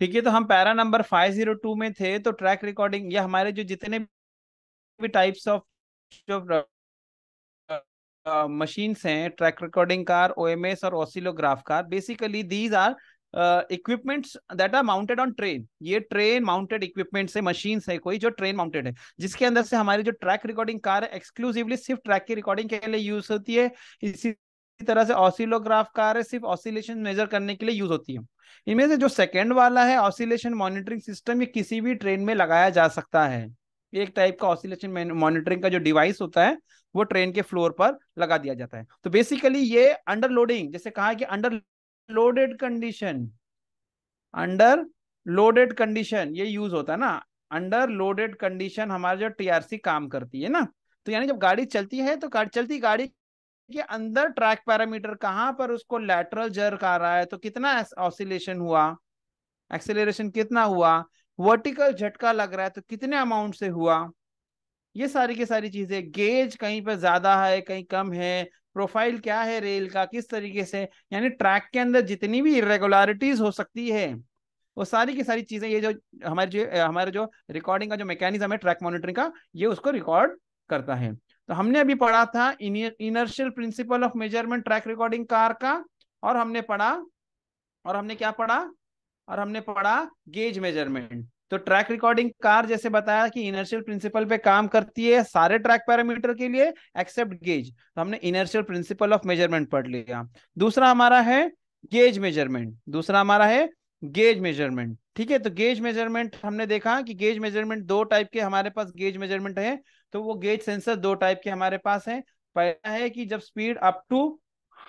ठीक है तो हम पैरा नंबर 502 में थे तो ट्रैक रिकॉर्डिंग या हमारे जो जितने भी टाइप्स ऑफ जो मशीन्स हैं ट्रैक रिकॉर्डिंग कार ओएमएस और oscillograph car basically these are equipments that are mounted on train ये ट्रेन माउंटेड इक्विपमेंट है मशीन है कोई जो ट्रेन माउंटेड है जिसके अंदर से हमारी जो ट्रैक रिकॉर्डिंग कार है एक्सक्लूसिवली सिर्फ ट्रैक की रिकॉर्डिंग के लिए यूज होती है इसी तरह से ऑसिलोग्राफ कार है सिर्फ ऑसिलेशन मेजर करने के लिए यूज होती है इनमें से जो सेकेंड वाला है ऑसिलेशन मॉनिटरिंग सिस्टम ये किसी भी ट्रेन में लगाया जा सकता है एक टाइप का ऑसिलेशन मॉनिटरिंग का जो डिवाइस होता है वो ट्रेन के फ्लोर पर लगा दिया जाता है तो बेसिकली ये अंडर लोडिंग जैसे कहा कि under loaded condition under loaded condition ये यूज होता है ना अंडर लोडेड कंडीशन हमारे जो टीआरसी काम करती है ना तो यानी जब गाड़ी चलती है तो चलती गाड़ी कि अंदर ट्रैक पैरामीटर कहां पर उसको लैटरल जर्क आ रहा है तो कितना ऑसिलेशन हुआ एक्सेलरेशन कितना हुआ वर्टिकल झटका लग रहा है तो कितने अमाउंट से हुआ ये सारी की सारी चीजें गेज कहीं पर ज्यादा है कहीं कम है प्रोफाइल क्या है रेल का किस तरीके से यानी ट्रैक के अंदर जितनी भी इरेगुलरिटीज हो सकती है वो सारी की सारी चीजें ये जो हमारे जो हमारे जो रिकॉर्डिंग का जो मैकेनिज्म है ट्रैक मॉनिटरिंग का ये उसको रिकॉर्ड करता है तो हमने अभी पढ़ा था inertial principle of measurement track recording car का और हमने पढ़ा और हमने क्या पढ़ा और हमने पढ़ा गेज मेजरमेंट तो ट्रैक रिकॉर्डिंग कार जैसे बताया कि इनर्शियल प्रिंसिपल पे काम करती है सारे ट्रैक पैरामीटर के लिए एक्सेप्ट गेज तो हमने इनर्शियल प्रिंसिपल ऑफ मेजरमेंट पढ़ लिया दूसरा हमारा है गेज मेजरमेंट दूसरा हमारा है गेज मेजरमेंट ठीक है तो गेज मेजरमेंट हमने देखा कि गेज मेजरमेंट दो टाइप के हमारे पास गेज मेजरमेंट है तो वो गेज सेंसर दो टाइप के हमारे पास है पहला है कि जब स्पीड अप टू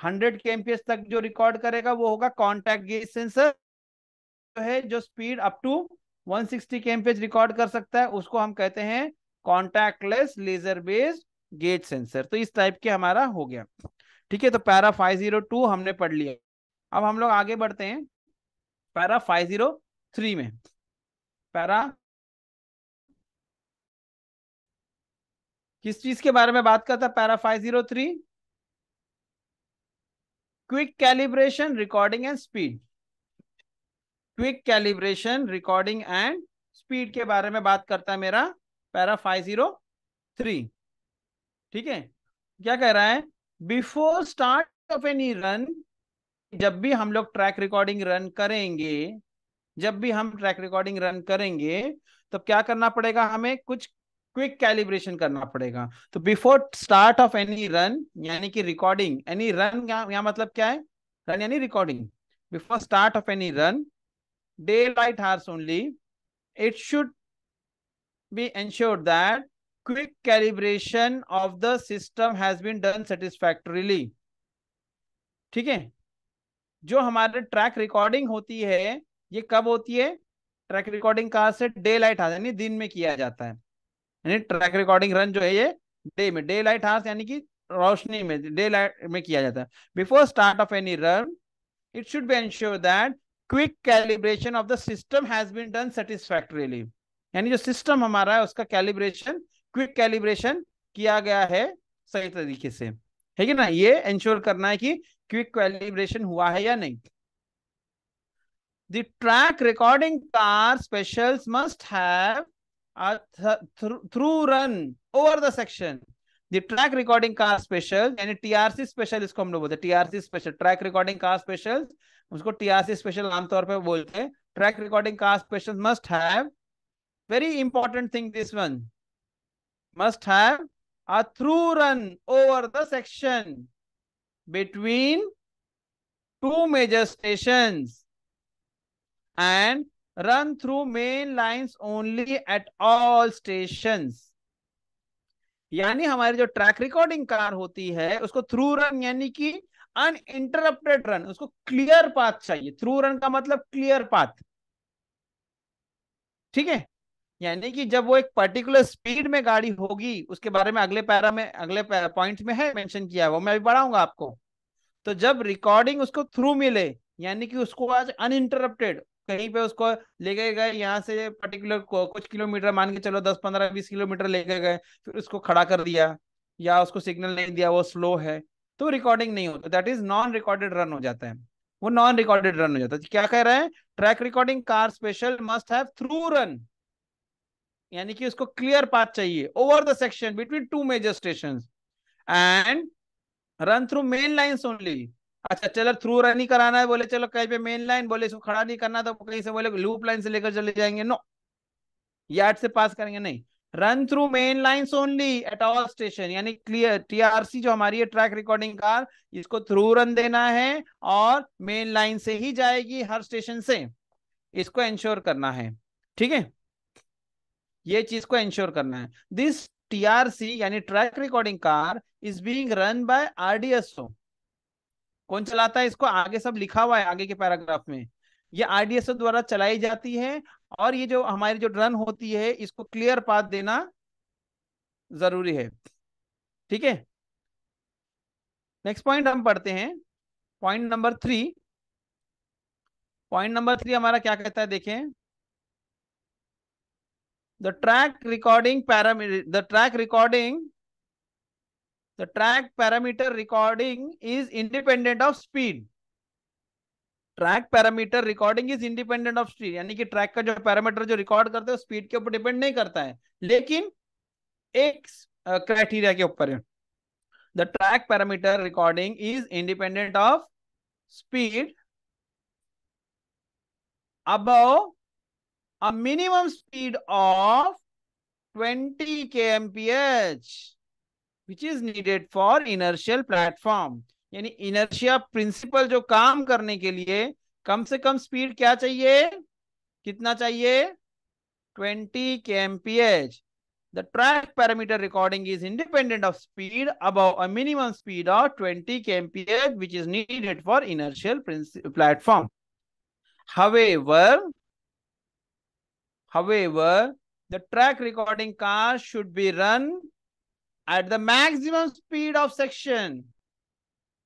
100 के तक जो रिकॉर्ड करेगा वो होगा कॉन्टैक्ट गेज सेंसर जो है जो स्पीड अप टू 160 सिक्सटी के रिकॉर्ड कर सकता है उसको हम कहते हैं contactless laser based gauge sensor तो इस टाइप के हमारा हो गया ठीक है तो पैरा 502 हमने पढ़ लिया अब हम लोग आगे बढ़ते हैं पैरा 503 में पैरा किस चीज के बारे में बात करता है para five zero three quick calibration recording and speed quick calibration recording and speed के बारे में बात करता है मेरा पैरा फाइव जीरो थ्री ठीक है क्या कह रहा है before start of any run जब भी हम लोग ट्रैक रिकॉर्डिंग रन करेंगे जब भी हम ट्रैक रिकॉर्डिंग रन करेंगे तब क्या करना पड़ेगा हमें कुछ क्विक कैलिब्रेशन करना पड़ेगा तो before start of any run यानी कि रिकॉर्डिंग एनी रन यहाँ मतलब क्या है रन यानी recording before start of any run daylight hours only it should be ensure that quick calibration of the system has been done satisfactorily ठीक है जो हमारे ट्रैक रिकॉर्डिंग होती है ये कब होती है ट्रैक रिकॉर्डिंग कहा से डे लाइट यानी दिन में किया जाता है यानी ट्रैक रिकॉर्डिंग रन जो है ये डे में डे लाइट हार्स यानी कि रोशनी में डे लाइट में किया जाता है before start of any run it should be ensure that quick calibration of the system has been done satisfactorily यानी जो सिस्टम हमारा है उसका कैलिब्रेशन क्विक कैलिब्रेशन किया गया है सही तरीके से है कि ना ये इंश्योर करना है कि क्विक कैलिब्रेशन हुआ है या नहीं the track recording car specials must have uh, th th through run over the section. The track recording car special Any TRC special is coming over. The TRC special track recording car special उसको TRC special आमतौर पे बोलते हैं track recording car special must have very important thing this one must have a through run over the section between two major stations and run through main lines only at all stations यानी हमारी जो track recording car होती है उसको through run यानी कि uninterrupted run उसको clear path चाहिए थ्रू रन का मतलब क्लियर पाथ ठीक है यानी कि जब वो एक पर्टिकुलर स्पीड में गाड़ी होगी उसके बारे में अगले पैरा में अगले पॉइंट में है मेंशन किया है वो मैं अभी बढ़ाऊंगा आपको तो जब रिकॉर्डिंग उसको थ्रू मिले यानी कि उसको आज अनइंटरप्टेड कहीं पे उसको लेके गए यहाँ से पर्टिकुलर कुछ किलोमीटर मान के चलो दस पंद्रह बीस किलोमीटर लेके गए फिर उसको खड़ा कर दिया या उसको सिग्नल नहीं दिया वो स्लो है तो रिकॉर्डिंग नहीं होता that is non recorded run हो जाता है वो नॉन रिकॉर्डेड रन हो जाता है क्या कह रहे हैं track recording car special must have through run यानी कि उसको क्लियर पाथ चाहिए over the section between two major station and run through main lines only अच्छा चलो थ्रू रन ही कराना है बोले चलो कहीं पे मेन लाइन बोले इसको खड़ा नहीं करना तो कहीं से बोले लूप लाइन से लेकर चले जाएंगे नो यार्ड से पास करेंगे नहीं run through main line only at all station यानी क्लियर टीआरसी जो हमारी है ट्रैक रिकॉर्डिंग कार इसको थ्रू रन देना है और मेन लाइन से ही जाएगी हर स्टेशन से इसको इंश्योर करना है ठीक है ये चीज को इंश्योर करना है दिस टीआरसी यानी track recording car is being run by RDSO कौन चलाता है इसको आगे सब लिखा हुआ है आगे के पैराग्राफ में ये आरडीएसओ द्वारा चलाई जाती है और ये जो हमारी जो रन होती है इसको क्लियर पाथ देना जरूरी है ठीक है नेक्स्ट पॉइंट हम पढ़ते हैं point number three point number three हमारा क्या कहता है देखें the track recording parameter the track recording the track parameter recording is independent of speed track parameter recording is independent of speed यानी कि ट्रैक का जो पैरामीटर जो रिकॉर्ड करते हैं स्पीड के ऊपर डिपेंड नहीं करता है लेकिन एक क्राइटेरिया के ऊपर the track parameter recording is independent of speed above a minimum speed of 20 kmph which is needed for inertial platform यानी इनर्शिया प्रिंसिपल जो काम करने के लिए कम से कम स्पीड क्या चाहिए कितना चाहिए 20 kmph the track parameter recording is independent of speed above a minimum speed of 20 kmph which is needed for inertial platform however however the track recording car should be run at the maximum speed of section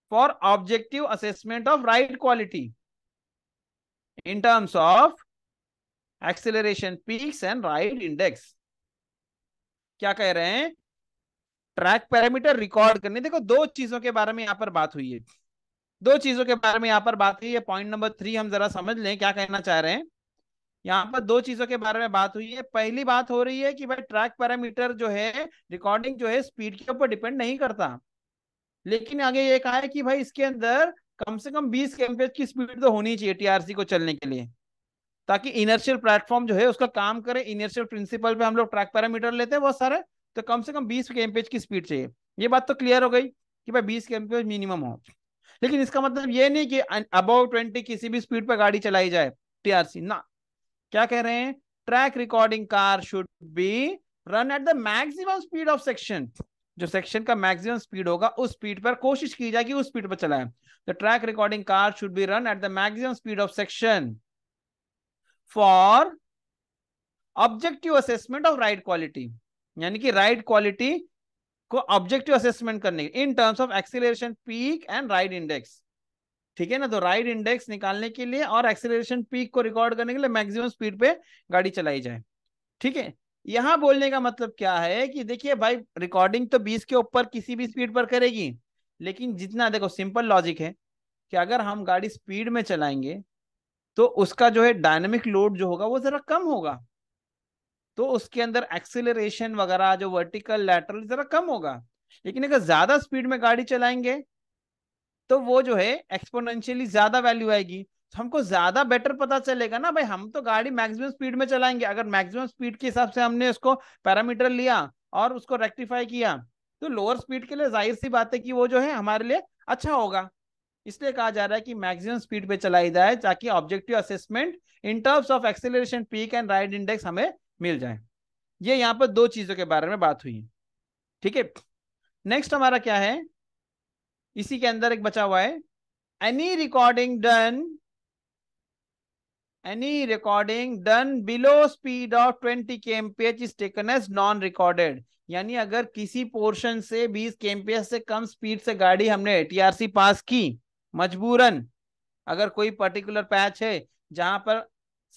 for objective assessment of ride quality in terms of acceleration peaks and ride index. क्या कह रहे हैं track parameter record करने देखो दो चीजों के बारे में यहाँ पर बात हुई है दो चीजों के बारे में यहाँ पर बात हुई है पॉइंट नंबर थ्री हम जरा समझ लें क्या कहना चाह रहे हैं यहाँ पर दो चीजों के बारे में बात हुई है पहली बात हो रही है कि भाई ट्रैक पैरामीटर जो है रिकॉर्डिंग जो है स्पीड के ऊपर डिपेंड नहीं करता लेकिन आगे ये कहा है कि भाई इसके अंदर कम से कम 20 के की स्पीड तो होनी चाहिए टीआरसी को चलने के लिए ताकि इनर्शियल प्लेटफॉर्म जो है उसका काम करे इनर्शियल प्रिंसिपल पे हम लोग ट्रैक पैरामीटर लेते हैं बहुत सारे तो कम से कम बीस के की स्पीड चाहिए ये बात तो क्लियर हो गई कि भाई बीस के मिनिमम हो लेकिन इसका मतलब ये नहीं कि अबाउट ट्वेंटी किसी भी स्पीड पर गाड़ी चलाई जाए टीआरसी ना क्या कह रहे हैं track recording car should be run at the maximum speed of section जो सेक्शन का मैक्सिमम स्पीड होगा उस स्पीड पर कोशिश की जाएगी उस स्पीड पर चलाएं the track recording car should be run at the maximum speed of section for objective assessment of ride quality यानी कि राइड क्वालिटी को ऑब्जेक्टिव असेसमेंट करने in terms of acceleration peak and ride index ठीक है ना तो ride index निकालने के लिए और एक्सेलरेशन पीक को रिकॉर्ड करने के लिए मैक्सिमम स्पीड पे गाड़ी चलाई जाए ठीक है यहाँ बोलने का मतलब क्या है कि देखिए भाई रिकॉर्डिंग तो 20 के ऊपर किसी भी स्पीड पर करेगी लेकिन जितना देखो सिंपल लॉजिक है कि अगर हम गाड़ी स्पीड में चलाएंगे तो उसका जो है डायनेमिक लोड जो होगा वो जरा कम होगा तो उसके अंदर एक्सेलरेशन वगैरह जो वर्टिकल लैटरल जरा कम होगा लेकिन अगर ज्यादा स्पीड में गाड़ी चलाएंगे तो वो जो है एक्सपोनेंशियली ज्यादा वैल्यू आएगी तो हमको ज्यादा बेटर पता चलेगा ना भाई हम तो गाड़ी मैक्सिमम स्पीड में चलाएंगे अगर मैक्सिमम स्पीड के हिसाब से हमने उसको पैरामीटर लिया और उसको रेक्टिफाई किया तो लोअर स्पीड के लिए जाहिर सी बात है कि वो जो है हमारे लिए अच्छा होगा इसलिए कहा जा रहा है कि मैक्सिमम स्पीड पे चलाई जाए ताकि objective assessment in terms of acceleration peak and ride index हमें मिल जाए ये यहाँ पर दो चीजों के बारे में बात हुई ठीक है नेक्स्ट हमारा क्या है इसी के अंदर एक बचा हुआ है any recording done any any recording done below speed of 20 kmph is taken as non recorded यानी अगर किसी पोर्शन से 20 kmph से कम स्पीड से गाड़ी हमने टीआरसी पास की मजबूरन अगर कोई पर्टिकुलर पैच है जहां पर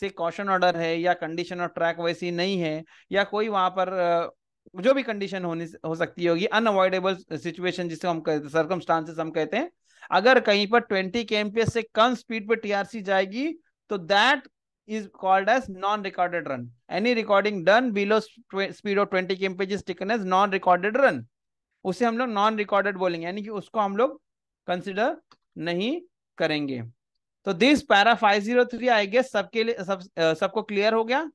से कॉशन ऑर्डर है या कंडीशन ऑफ ट्रैक वैसी नहीं है या कोई वहां पर जो भी कंडीशन होनी हो सकती होगी अनअवॉइडेबल सिचुएशन जिसे हम कहते सर्कमस्टांसेस हम कहते हैं अगर कहीं पर 20 के से कम स्पीड पर टीआरसी जाएगी तो that is called as non recorded run any recording done below speed of twenty के kmph is taken as non recorded run उसे हम लोग नॉन रिकॉर्डेड बोलेंगे यानी कि उसको हम लोग कंसिडर नहीं करेंगे तो this para five zero three I guess सबके लिए सब सबको क्लियर हो गया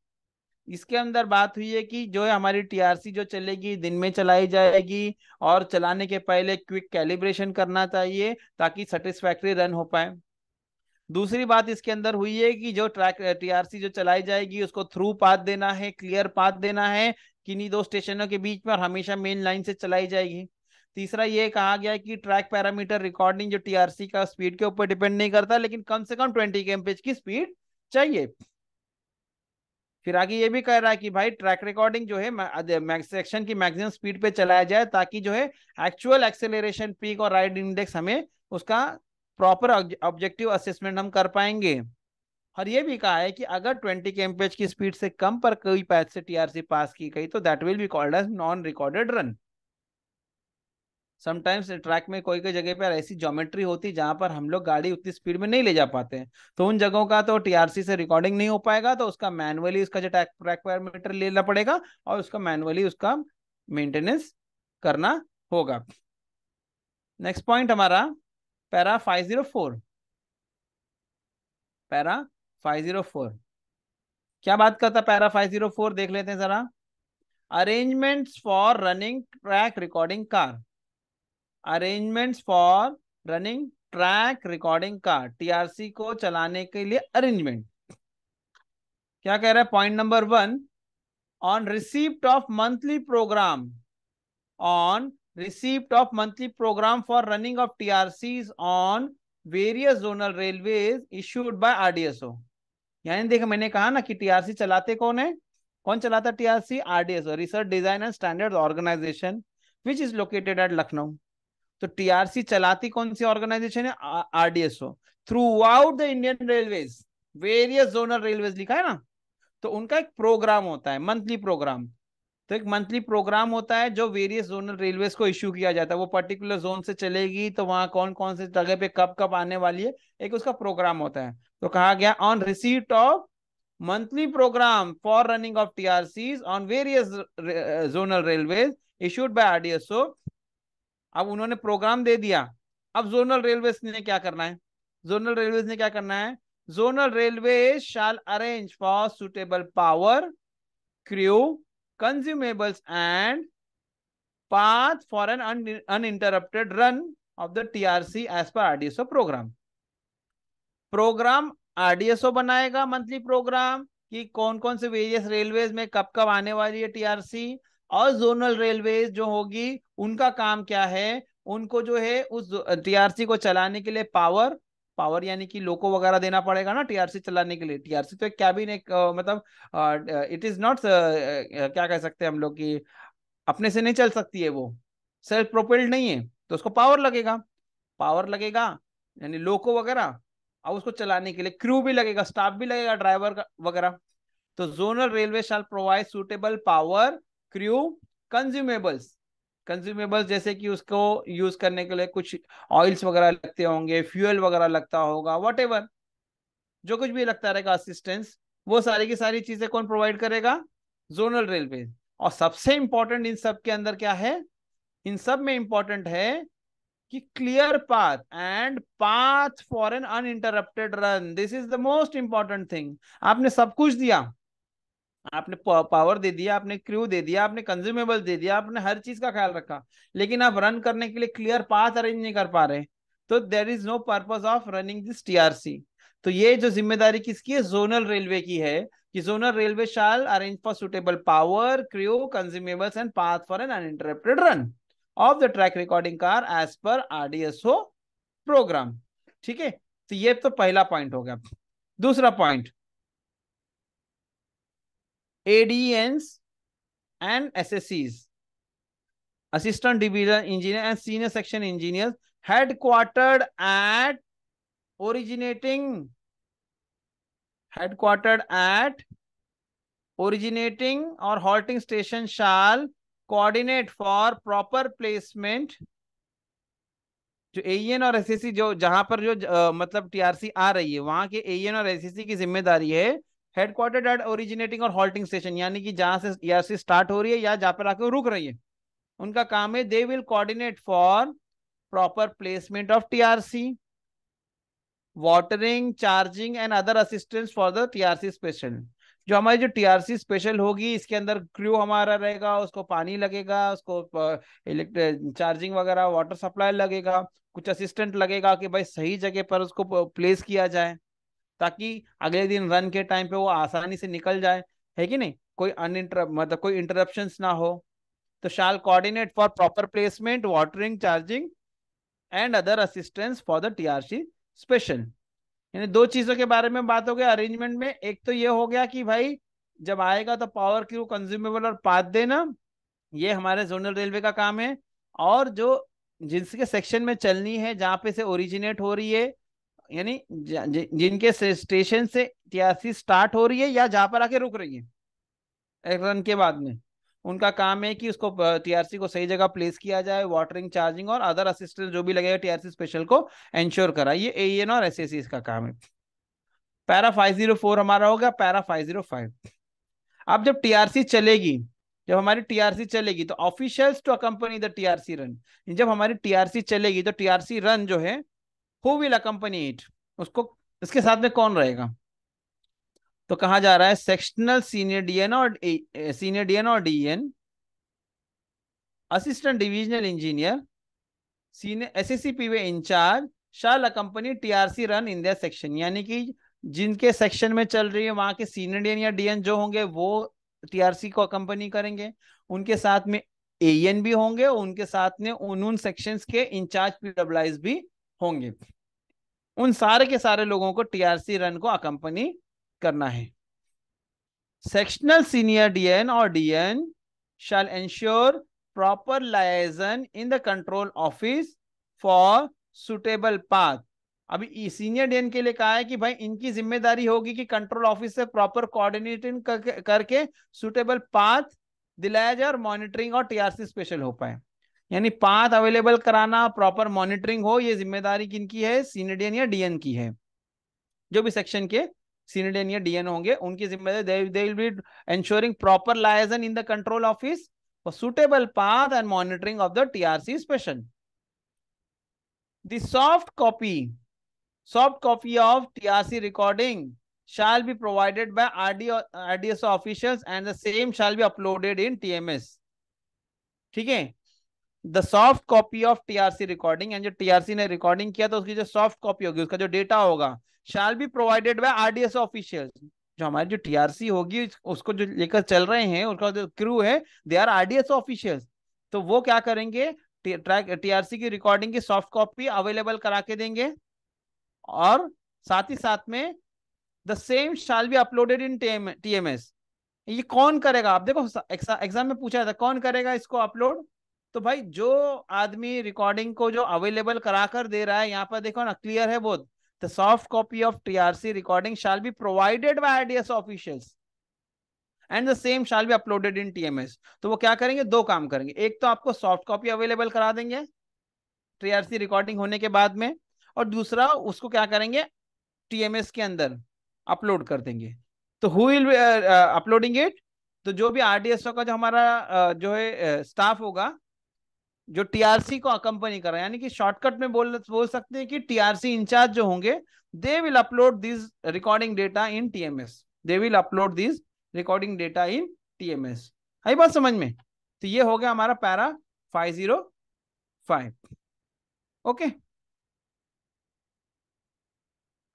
इसके अंदर बात हुई है कि जो है हमारी टीआरसी जो चलेगी दिन में चलाई जाएगी और चलाने के पहले क्विक कैलिब्रेशन करना चाहिए ताकि सेटिस्फैक्ट्री रन हो पाए दूसरी बात इसके अंदर हुई है कि जो ट्रैक टीआरसी जो चलाई जाएगी उसको थ्रू पाथ देना है क्लियर पाथ देना है किन्हीं दो स्टेशनों के बीच में और हमेशा मेन लाइन से चलाई जाएगी तीसरा ये कहा गया कि ट्रैक पैरामीटर रिकॉर्डिंग जो टीआरसी का स्पीड के ऊपर डिपेंड नहीं करता लेकिन कम से कम ट्वेंटी के की स्पीड चाहिए फिर आगे ये भी कह रहा है कि भाई ट्रैक रिकॉर्डिंग जो है सेक्शन की मैक्सिमम स्पीड पे चलाया जाए ताकि जो है एक्चुअल एक्सेलरेशन पीक और राइड इंडेक्स हमें उसका प्रॉपर ऑब्जेक्टिव असेसमेंट हम कर पाएंगे और ये भी कहा है कि अगर 20 के एमपीएच की स्पीड से कम पर कोई पैथ से टीआरसी पास की गई तो that will be called as non recorded run sometimes track में कोई कोई जगह पर ऐसी ज्योमेट्री होती है जहां पर हम लोग गाड़ी उतनी स्पीड में नहीं ले जा पाते हैं तो उन जगहों का तो टीआरसी से रिकॉर्डिंग नहीं हो पाएगा तो उसका मैनुअली उसका जो ट्रैक ट्रैक पैरामीटर लेना पड़ेगा और उसका मैनुअली उसका मेंटेनेंस करना होगा नेक्स्ट पॉइंट हमारा para five zero four para five zero four क्या बात करता पैरा फाइव जीरो फोर देख लेते हैं जरा arrangements for running track recording car arrangements for running track recording का टीआरसी को चलाने के लिए अरेंजमेंट क्या कह रहा है point number one on receipt of monthly programme on receipt of monthly programme for running of TRC on various zonal railway issued by RDSO यानी देखो मैंने कहा ना कि टीआरसी चलाते कौन है कौन चलाता TRC RDSO research design and standard organisation which is located at Lucknow तो टीआरसी चलाती कौन सी ऑर्गेनाइजेशन है RDSO throughout the Indian railways various zonal railways लिखा है ना तो उनका एक प्रोग्राम होता है मंथली प्रोग्राम तो एक मंथली प्रोग्राम होता है जो वेरियस जोनल रेलवेज को इश्यू किया जाता है वो पर्टिकुलर जोन से चलेगी तो वहां कौन कौन से जगह पे कब कब आने वाली है एक उसका प्रोग्राम होता है तो कहा गया on receipt of monthly program for running of TRCs on various zonal railways issued by RDSO अब उन्होंने प्रोग्राम दे दिया अब जोनल रेलवे ने क्या करना है जोनल रेलवे ने क्या करना है zonal railway shall arrange for suitable power crew consumables and path for an uninterrupted run of the TRC as per RDSO programme programme RDSO बनाएगा मंथली प्रोग्राम की कौन कौन से वेरियस रेलवे में कब कब आने वाली है टीआरसी आर और जोनल रेलवे जो होगी उनका काम क्या है उनको जो है उस टीआरसी को चलाने के लिए पावर पावर यानी कि लोको वगैरह देना पड़ेगा ना टीआरसी चलाने के लिए टीआरसी तो एक कैबिन एक मतलब इट इज नॉट क्या कह सकते हैं हम लोग की अपने से नहीं चल सकती है वो सेल्फ प्रोपेल्ड नहीं है तो उसको पावर लगेगा पावर लगेगा यानी लोको वगैरह और उसको चलाने के लिए क्रू भी लगेगा स्टाफ भी लगेगा ड्राइवर वगैरह तो zonal railway shall provide suitable power crew consumables consumables जैसे कि उसको यूज करने के लिए कुछ ऑयल्स वगैरह लगते होंगे फ्यूल वगैरह लगता होगा वट जो कुछ भी लगता रहेगा असिस्टेंस वो सारी की सारी चीजें कौन प्रोवाइड करेगा जोनल रेलवे और सबसे इंपॉर्टेंट इन सब के अंदर क्या है इन सब में इंपॉर्टेंट है कि clear path and path for an uninterrupted run this is the most important thing आपने सब कुछ दिया आपने पावर दे दिया आपने क्रू दे दिया आपने कंज्यूमेबल दे दिया आपने हर चीज का ख्याल रखा लेकिन आप रन करने के लिए क्लियर पाथ अरेंज नहीं कर पा रहे तो there is no purpose of running this TRC तो ये जो जिम्मेदारी किसकी है जोनल रेलवे की है कि zonal railway shall arrange for suitable power crew consumables and path for an uninterrupted run of the track recording car as per RDSO programme ठीक है तो ये तो पहला पॉइंट हो गया दूसरा point ADNs and SSCs, Assistant Division Engineer and Senior Section Engineers, headquartered at originating headquartered at originating or halting station shall coordinate for proper placement जो एन और एसएससी जो जहां पर जो आ, मतलब टीआरसी आ रही है वहां के एन और एसएससी की जिम्मेदारी है हेडक्वार्टर एट ओरिजिनेटिंग और हॉल्टिंग स्टेशन यानी कि जहां से या से स्टार्ट हो रही है या जहां पर आके रुक रही है उनका काम है they will coordinate for proper placement of TRC watering charging and other assistance for the TRC special जो हमारी जो टीआरसी स्पेशल होगी इसके अंदर क्रू हमारा रहेगा उसको पानी लगेगा उसको चार्जिंग वगैरह वाटर सप्लाई लगेगा कुछ असिस्टेंट लगेगा कि भाई सही जगह पर उसको प्लेस किया जाए ताकि अगले दिन रन के टाइम पे वो आसानी से निकल जाए है कि नहीं कोई अन मतलब कोई इंटरप्शन ना हो तो shall coordinate for proper placement watering charging and other assistance for the TRC special यानी दो चीजों के बारे में बात हो गई अरेंजमेंट में एक तो ये हो गया कि भाई जब आएगा तो पावर क्यू कंज्यूमेबल और पाथ देना ये हमारे जोनल रेलवे का काम है और जो जिसके सेक्शन में चलनी है जहाँ पे से ओरिजिनेट हो रही है यानी जिनके स्टेशन से टीआरसी स्टार्ट हो रही है या जहां पर आके रुक रही है एक रन के बाद में उनका काम है कि उसको टीआरसी को सही जगह प्लेस किया जाए वाटरिंग चार्जिंग और अदर असिस्टेंस जो भी लगेगा टीआरसी स्पेशल को एंश्योर करा ये एन e और एस e का काम है पैरा फाइव जीरो फोर हमारा होगा पैरा फाइव फाइव अब जब टीआरसी चलेगी जब हमारी टीआरसी चलेगी तो officials to accompany the TRC run जब हमारी टीआरसी चलेगी तो टीआरसी रन जो है हु विल अकम्पनी इट उसको इसके साथ में कौन रहेगा तो कहा जा रहा है सेक्शनल सीनियर डीएन और सीनियर डीएन और DN assistant divisional engineer senior SSCP वे in charge shall company TRC run in section यानी कि जिनके सेक्शन में चल रही है वहां के सीनियर डीएन या डीएन जो होंगे वो टीआरसी को कंपनी करेंगे उनके साथ में एएन भी होंगे उनके साथ में उन उन सेक्शन के इंचार्ज पीडब्ल्यूआईज भी होंगे उन सारे के सारे लोगों को टीआरसी रन को अकंपनी करना है सेक्शनल सीनियर डीएन और DN shall ensure proper liaison in the control office for suitable path अभी सीनियर डीएन के लिए कहा है कि भाई इनकी जिम्मेदारी होगी कि कंट्रोल ऑफिस से प्रॉपर कोऑर्डिनेटिंग करके सुटेबल पाथ दिलाया जाए और मॉनिटरिंग और टीआरसी स्पेशल हो पाए यानी पाथ अवेलेबल कराना प्रॉपर मॉनिटरिंग हो ये जिम्मेदारी किन की है सीनेडियन या डीएन की है जो भी सेक्शन के सीनेडियन या डीएन होंगे उनकी जिम्मेदारी ensuring proper liaison in the control office suitable path and monitoring of the TRC special दॉफ्ट copy soft copy of TRC recording shall be provided by R D R D S official and the same shall be uploaded in T M S ठीक है the soft copy of TRC recording and जो TRC ने recording किया तो उसकी जो soft copy होगी उसका जो डेटा होगा shall be provided by RDS official जो हमारी जो टीआरसी होगी उसको जो लेकर चल रहे हैं उसका जो क्रू है दे आर आरडीएस ऑफिशियल तो वो क्या करेंगे ट्रैक टीआरसी की रिकॉर्डिंग की सॉफ्ट कॉपी अवेलेबल करा के देंगे और साथ ही साथ में the same shall be uploaded in TMS ये कौन करेगा आप देखो एग्जाम में पूछा था कौन करेगा इसको अपलोड तो भाई जो आदमी रिकॉर्डिंग को जो अवेलेबल करा कर दे रहा है यहाँ पर देखो ना क्लियर है बोध the soft copy of TRC recording shall be provided by IDS officials and the same shall be uploaded in TMS तो वो क्या करेंगे दो काम करेंगे एक तो आपको सॉफ्ट कॉपी अवेलेबल करा देंगे टीआरसी रिकॉर्डिंग होने के बाद में और दूसरा उसको क्या करेंगे टीएमएस के अंदर अपलोड कर देंगे तो हु विल अपलोडिंग इट तो जो भी आरडीएसओ का जो हमारा uh, जो है स्टाफ uh, होगा जो टीआरसी को कंपनी कर रहे हैं यानी कि शॉर्टकट में बोल बोल सकते हैं कि टीआरसी इंचार्ज जो होंगे they will upload this recording data in TMS they will upload this recording data in TMS आई बात समझ में तो ये हो गया हमारा para five zero five okay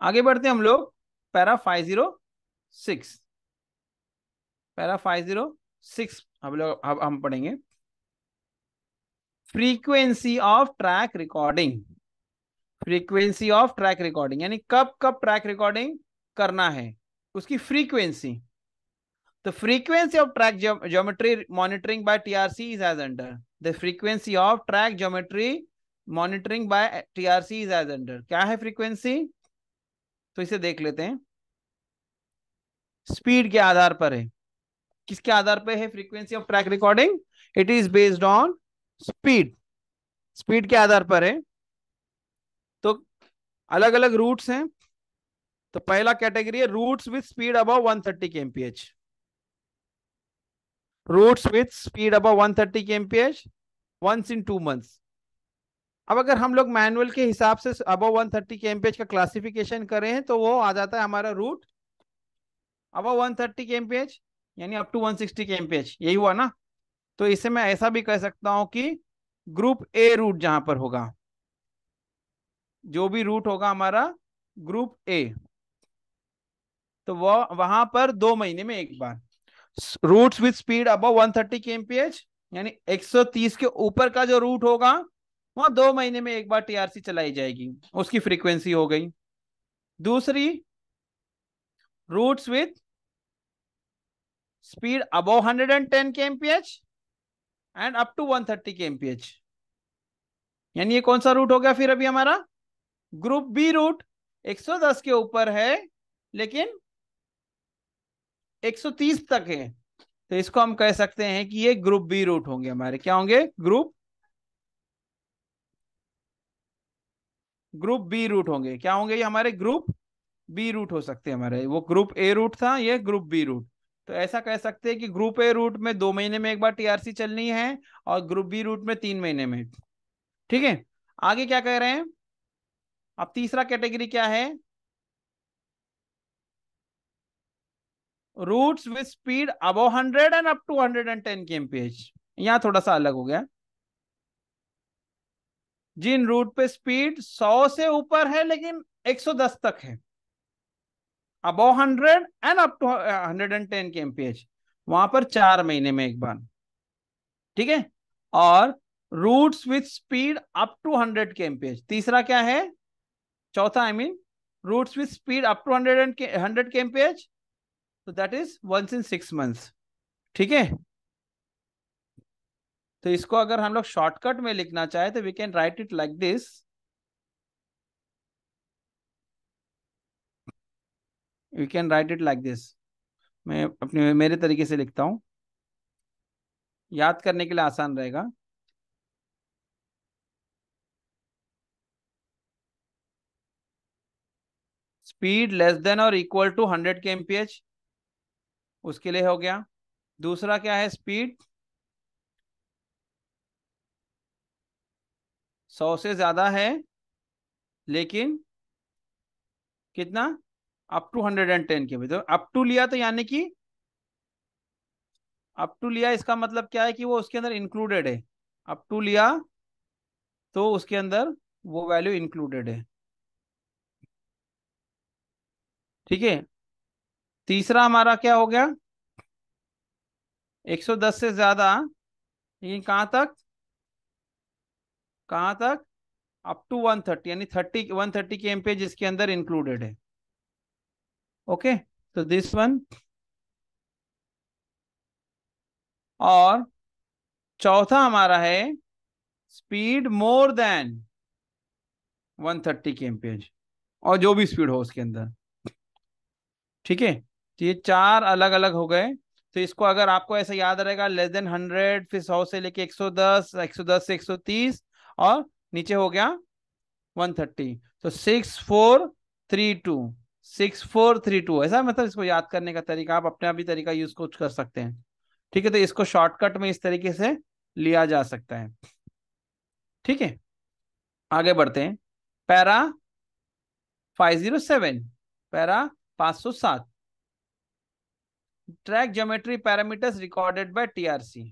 आगे बढ़ते हम लोग para five zero six para five zero six हम लोग हम पढ़ेंगे frequency of track recording frequency of track recording यानी कब कब ट्रैक रिकॉर्डिंग करना है उसकी फ्रीक्वेंसी तो frequency of track geometry monitoring by TRC is as under the frequency of track geometry monitoring by TRC is as under क्या है frequency तो इसे देख लेते हैं स्पीड के आधार पर है किसके आधार पर है frequency of track recording it is based on speed speed के आधार पर है तो अलग अलग रूट्स हैं तो पहला कैटेगरी है रूट्स विथ स्पीड अब 130 thirty K MPH roots with speed अब 130 thirty K MPH once in two months अब अगर हम लोग मैनुअल के हिसाब से अबव 130 थर्टी के एमपीएच का क्लासिफिकेशन करें तो वो आ जाता है हमारा route above 130 thirty K MPH यानी अप टू 160 के एमपीएच यही हुआ ना तो इसे मैं ऐसा भी कह सकता हूं कि ग्रुप ए रूट जहां पर होगा जो भी रूट होगा हमारा ग्रुप ए तो वह वहां पर दो महीने में एक बार रूट्स विद स्पीड अब 130 थर्टी के एमपीएच यानी 130 के ऊपर का जो रूट होगा वह दो महीने में एक बार टीआरसी चलाई जाएगी उसकी फ्रीक्वेंसी हो गई दूसरी रूट्स विथ स्पीड अबव 110 के एमपीएच एंड अप टू 130 के एमपीएच यानी ये कौन सा रूट हो गया फिर अभी हमारा ग्रुप बी रूट 110 के ऊपर है लेकिन 130 तक है तो इसको हम कह सकते हैं कि ये ग्रुप बी रूट होंगे हमारे क्या होंगे ग्रुप ग्रुप बी रूट होंगे क्या होंगे ये हमारे ग्रुप बी रूट हो सकते हैं हमारे वो ग्रुप ए रूट था ये ग्रुप बी रूट तो ऐसा कह सकते हैं कि ग्रुप ए रूट में दो महीने में एक बार टीआरसी चलनी है और ग्रुप बी रूट में तीन महीने में ठीक है आगे क्या कह रहे हैं अब तीसरा कैटेगरी क्या है routes with speed above hundred and up to hundred and ten K MPH यहाँ थोड़ा सा अलग हो गया जिन रूट पे स्पीड सौ से ऊपर है लेकिन एक सौ दस तक है above hundred and up to hundred and ten K MPH वहां पर चार महीने में एक बार ठीक है और routes with speed up to hundred K MPH तीसरा क्या है चौथा I mean routes with speed up to hundred and hundred K MPH तो that is once in six months ठीक है तो इसको अगर हम लोग शॉर्टकट में लिखना चाहे तो we can write it like this you can write it like this मैं अपने मेरे तरीके से लिखता हूँ याद करने के लिए आसान रहेगा स्पीड लेस देन और equal to hundred K M उसके लिए हो गया दूसरा क्या है स्पीड सौ से ज्यादा है लेकिन कितना up to hundred and ten के भी तो अप टू लिया तो यानी कि अप टू लिया इसका मतलब क्या है कि वो उसके अंदर इंक्लूडेड है अप टू लिया तो उसके अंदर वो वैल्यू इंक्लूडेड है ठीक है तीसरा हमारा क्या हो गया 110 से ज्यादा लेकिन कहां तक कहां तक अप टू 130 यानी 30 130 के एम पे जिसके अंदर इंक्लूडेड है okay so this one और चौथा हमारा है स्पीड मोर देन 130 थर्टी के एमपेज और जो भी स्पीड हो उसके अंदर ठीक है तो ये चार अलग अलग हो गए तो इसको अगर आपको ऐसा याद रहेगा लेस देन हंड्रेड फिर 100 से लेके एक सौ दस एक सौ दस से एक सौ तीस और नीचे हो गया वन थर्टी तो six four three two six four three two ऐसा मतलब इसको याद करने का तरीका आप अपने आप ही तरीका यूज कुछ कर सकते हैं ठीक है तो इसको शॉर्टकट में इस तरीके से लिया जा सकता है ठीक है आगे बढ़ते हैं para five zero seven para पांच सौ सात track geometry parameters recorded by TRC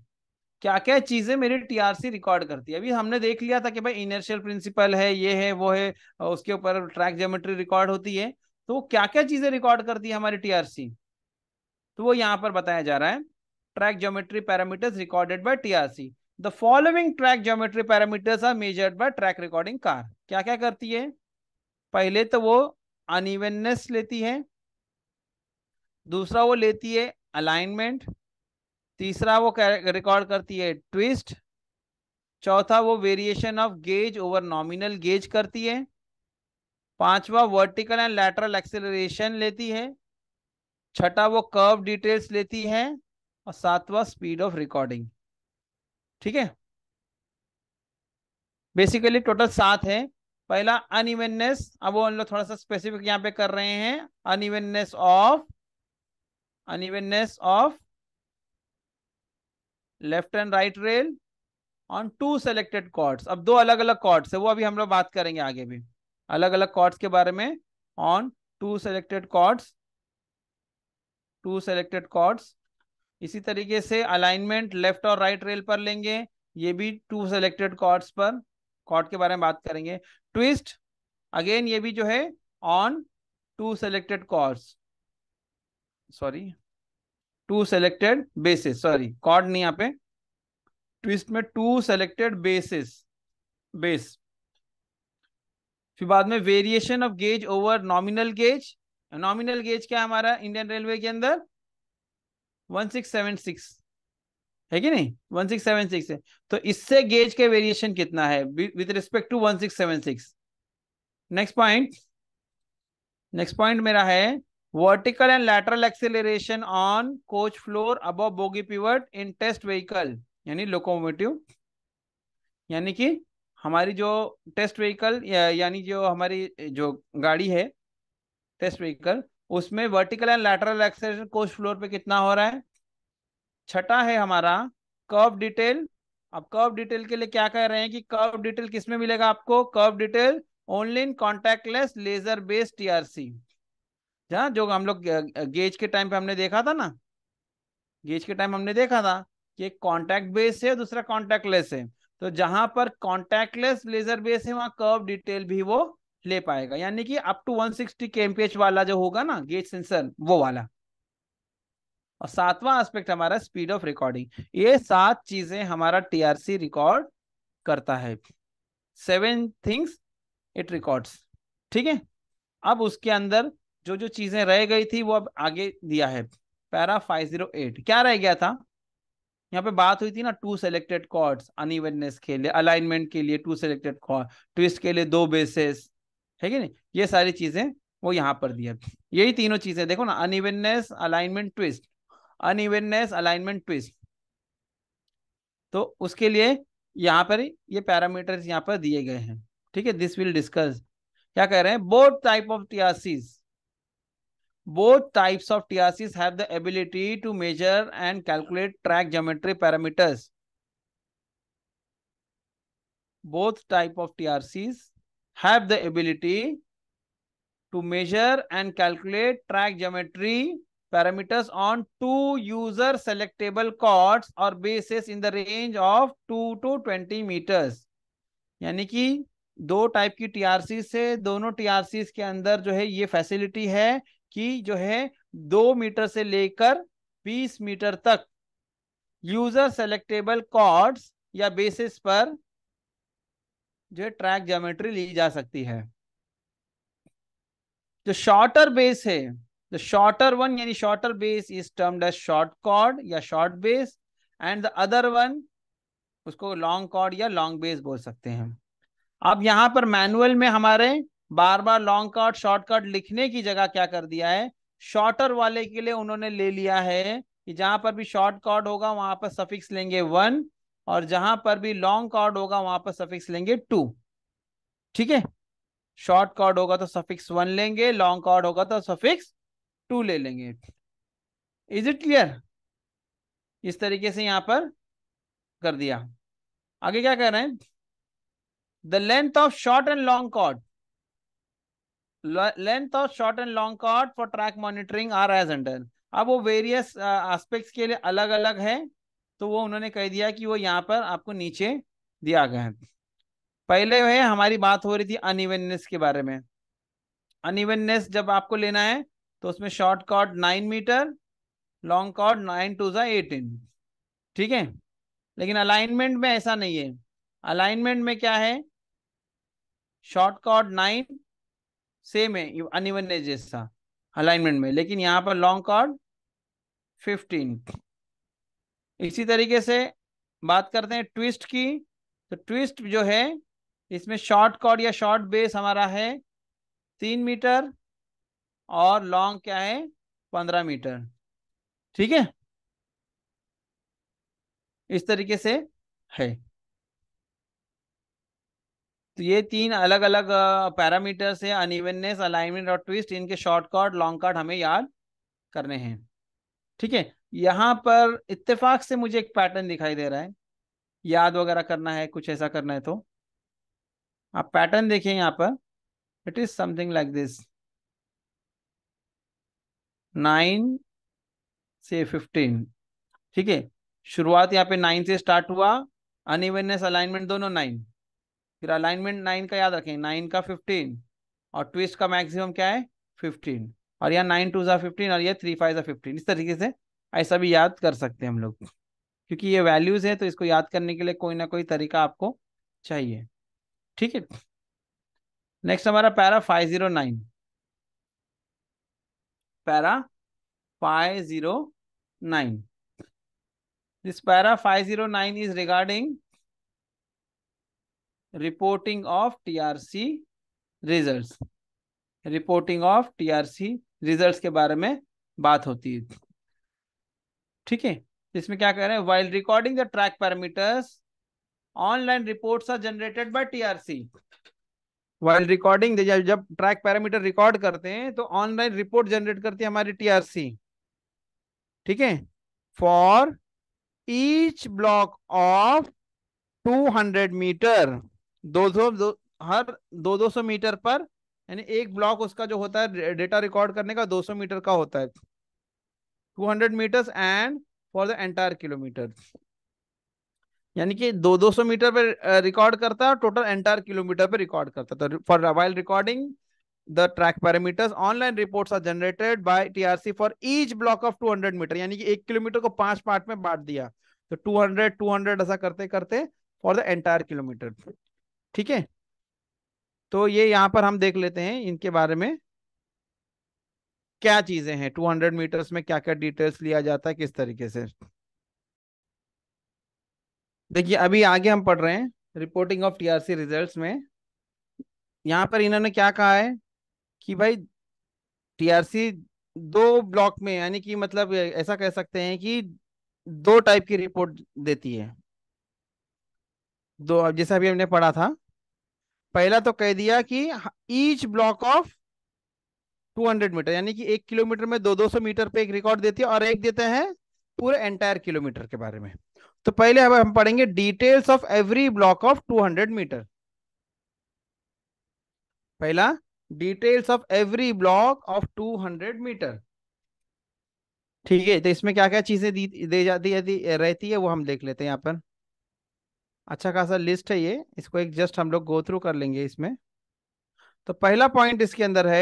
क्या क्या चीजें मेरी टीआरसी रिकॉर्ड करती है अभी हमने देख लिया था कि भाई इनर्शियल प्रिंसिपल है ये है वो है उसके ऊपर ट्रैक ज्योमेट्री रिकॉर्ड होती है तो वो क्या क्या चीजें रिकॉर्ड करती है हमारी टीआरसी तो वो यहां पर बताया जा रहा है track geometry parameters recorded by TRC. The following track geometry parameters are measured by track recording car क्या क्या करती है पहले तो वो अनइवननेस लेती है दूसरा वो लेती है अलाइनमेंट तीसरा वो रिकॉर्ड करती है ट्विस्ट चौथा वो variation of gauge over nominal gauge करती है पांचवा वर्टिकल एंड लैटरल एक्सेलरेशन लेती है छठा वो कर्व डिटेल्स लेती है और सातवा स्पीड ऑफ रिकॉर्डिंग ठीक है बेसिकली टोटल सात है पहला अनइवेननेस अब वो हम लोग थोड़ा सा स्पेसिफिक यहां पे कर रहे हैं unevenness of unevenness of left and right rail on two selected chords अब दो अलग अलग कॉर्ड्स है वो अभी हम लोग बात करेंगे आगे भी अलग अलग कॉर्ड्स के बारे में on two selected chords two selected chords इसी तरीके से अलाइनमेंट लेफ्ट और राइट रेल पर लेंगे ये भी टू सेलेक्टेड कॉर्ड्स पर कॉर्ड के बारे में बात करेंगे ट्विस्ट अगेन ये भी जो है on two selected chords sorry two selected bases sorry chord नहीं यहाँ पे ट्विस्ट में टू सेलेक्टेड बेसिस बेस फिर बाद में variation of gauge over nominal gauge nominal gauge क्या है हमारा इंडियन रेलवे के अंदर वन सिक्स सेवन सिक्स है कि नहीं वन सिक्स सेवन सिक्स है तो इससे गेज के वेरिएशन कितना है with respect to one six seven six next point next point मेरा है vertical and lateral acceleration on coach floor above bogie pivot in test vehicle यानी लोकोमोटिव यानी कि हमारी जो टेस्ट व्हीकल या, यानी जो हमारी जो गाड़ी है टेस्ट व्हीकल उसमें vertical and lateral acceleration coach floor पे कितना हो रहा है छठा है हमारा कर्व डिटेल अब कर्व डिटेल के लिए क्या कह रहे हैं कि कर्व डिटेल किस में मिलेगा आपको curve detail only in contactless laser based TRC जहाँ जो हम लोग गेज के टाइम पे हमने देखा था ना गेज के टाइम हमने देखा था कि एक कॉन्टैक्ट बेस है दूसरा लेस है तो जहां पर कॉन्टेक्टलेस लेजर बेस है वहां कर्व डिटेल भी वो ले पाएगा यानी कि अप टू 160 सिक्सटी एमपीएच वाला जो होगा ना गेट सेंसर वो वाला और सातवां एस्पेक्ट हमारा स्पीड ऑफ रिकॉर्डिंग ये सात चीजें हमारा टीआरसी रिकॉर्ड करता है सेवन थिंग्स इट रिकॉर्ड्स ठीक है अब उसके अंदर जो जो चीजें रह गई थी वो अब आगे दिया है पैरा फाइव जीरो एट क्या रह गया था यहाँ पे बात हुई थी ना टू सेलेक्टेड कॉर्ड्स अनइवननेस के लिए अलाइनमेंट के लिए टू सेलेक्टेड कॉर्ड ट्विस्ट के लिए दो बेसेस है कि नहीं ये सारी चीजें वो यहाँ पर दी है यही तीनों चीजें देखो ना unevenness alignment twist unevenness alignment twist तो उसके लिए यहाँ पर ये पैरामीटर्स यहाँ पर दिए गए हैं ठीक है दिस विल डिस्कस क्या कह रहे हैं both type of TRCs Both types of TRCs have the ability to measure and calculate track geometry parameters. Both type of TRCs have the ability to measure and calculate track geometry parameters on two user selectable chords or bases in the range of 2 to 20 meters. yani ki दो type की TRC से दोनों TRC के अंदर जो है ये facility है कि जो है दो मीटर से लेकर बीस मीटर तक यूजर सेलेक्टेबल कॉर्ड्स या बेसिस पर जो है ट्रैक जोमेट्री ली जा सकती है जो शॉर्टर बेस है जो शॉर्टर वन यानी shorter base is term as short chord या short base and the other one उसको लॉन्ग कॉर्ड या लॉन्ग बेस बोल सकते हैं अब यहां पर मैनुअल में हमारे बार बार लॉन्ग कट शॉर्टकट लिखने की जगह क्या कर दिया है शॉर्टर वाले के लिए उन्होंने ले लिया है कि जहां पर भी शॉर्ट कॉर्ड होगा वहां पर सफिक्स लेंगे वन और जहां पर भी लॉन्ग कॉर्ड होगा वहां पर सफिक्स लेंगे टू ठीक है शॉर्ट कॉर्ड होगा तो सफिक्स वन लेंगे लॉन्ग कॉर्ड होगा तो सफिक्स टू ले लेंगे इज इट क्लियर इस तरीके से यहां पर कर दिया आगे क्या कह रहे हैं the length of short and long chord length of short and long card for track monitoring are as under अब वो वेरियस एस्पेक्ट्स के लिए अलग अलग है तो वो उन्होंने कह दिया कि वो यहाँ पर आपको नीचे दिया गया है पहले है हमारी बात हो रही थी अनइवननेस के बारे में अनइवननेस जब आपको लेना है तो उसमें short chord nine metre long chord nine to जो एटीन ठीक है लेकिन अलाइनमेंट में ऐसा नहीं है अलाइनमेंट में क्या है शॉर्ट कॉर्ड नाइन सेम है अनिवन एज जैसा अलाइनमेंट में लेकिन यहाँ पर लॉन्ग कॉर्ड फिफ्टीन इसी तरीके से बात करते हैं ट्विस्ट की तो ट्विस्ट जो है इसमें शॉर्ट कॉर्ड या शॉर्ट बेस हमारा है तीन मीटर और लॉन्ग क्या है पंद्रह मीटर ठीक है इस तरीके से है तो ये तीन अलग अलग पैरामीटर्स है अनइवननेस अलाइनमेंट और ट्विस्ट इनके शॉर्टकट लॉन्ग कट हमें याद करने हैं ठीक है यहाँ पर इत्तेफाक से मुझे एक पैटर्न दिखाई दे रहा है याद वगैरह करना है कुछ ऐसा करना है तो आप पैटर्न देखिए यहाँ पर it is something like this nine से फिफ्टीन ठीक है शुरुआत यहाँ पे नाइन से स्टार्ट हुआ अनइवननेस अलाइनमेंट दोनों नाइन फिर अलाइनमेंट नाइन का याद रखें नाइन का फिफ्टीन और ट्विस्ट का मैक्सिमम क्या है फिफ्टीन और यहाँ नाइन टू ज़ा फिफ्टीन और ये थ्री फाइव ज़ा फिफ्टीन इस तरीके से ऐसा भी याद कर सकते हैं हम लोग क्योंकि ये वैल्यूज़ है तो इसको याद करने के लिए कोई ना कोई तरीका आपको चाहिए ठीक है नेक्स्ट हमारा para five zero nine para five zero nine this para five zero nine is regarding reporting of TRC results reporting of TRC results के बारे में बात होती है ठीक है इसमें क्या कह रहे हैं while recording the track parameters online reports are generated by TRC while recording जब ट्रैक पैरामीटर रिकॉर्ड करते हैं तो ऑनलाइन रिपोर्ट जनरेट करती है हमारी टीआरसी ठीक है for each block of 200 metre दो दो हर दो दो सौ मीटर पर यानी एक ब्लॉक उसका जो होता है डेटा रिकॉर्ड करने का दो सौ मीटर का होता है two hundred metre and for the entire kilometre यानी कि दो दो सौ मीटर पर रिकॉर्ड करता है टोटल एंटायर किलोमीटर पर रिकॉर्ड करता है तो for mobile recording the track parameters online reports are generated by trc for each block of 200 metre यानी कि एक किलोमीटर को पांच पार्ट में बांट दिया तो 200 200 ऐसा करते करते फॉर द एंटायर किलोमीटर ठीक है तो ये यहां पर हम देख लेते हैं इनके बारे में क्या चीजें हैं 200 मीटर्स में क्या क्या डिटेल्स लिया जाता है किस तरीके से देखिए अभी आगे हम पढ़ रहे हैं रिपोर्टिंग ऑफ टीआरसी रिजल्ट्स में यहां पर इन्होंने क्या कहा है कि भाई टीआरसी दो ब्लॉक में यानी कि मतलब ऐसा कह सकते हैं कि दो टाइप की रिपोर्ट देती है दो जैसे अभी हमने पढ़ा था पहला तो कह दिया कि ईच ब्लॉक ऑफ 200 मीटर यानी कि एक किलोमीटर में दो दो सौ मीटर पे एक रिकॉर्ड देती है और एक देते हैं पूरे एंटायर किलोमीटर के बारे में तो पहले अब हम पढ़ेंगे details of every block of 200 metre पहला details of every block of 200 metre ठीक है तो इसमें क्या क्या चीजें दी दे जाती रहती है वो हम देख लेते हैं यहाँ पर अच्छा खासा लिस्ट है ये इसको एक जस्ट हम लोग गो थ्रू कर लेंगे इसमें तो पहला पॉइंट इसके अंदर है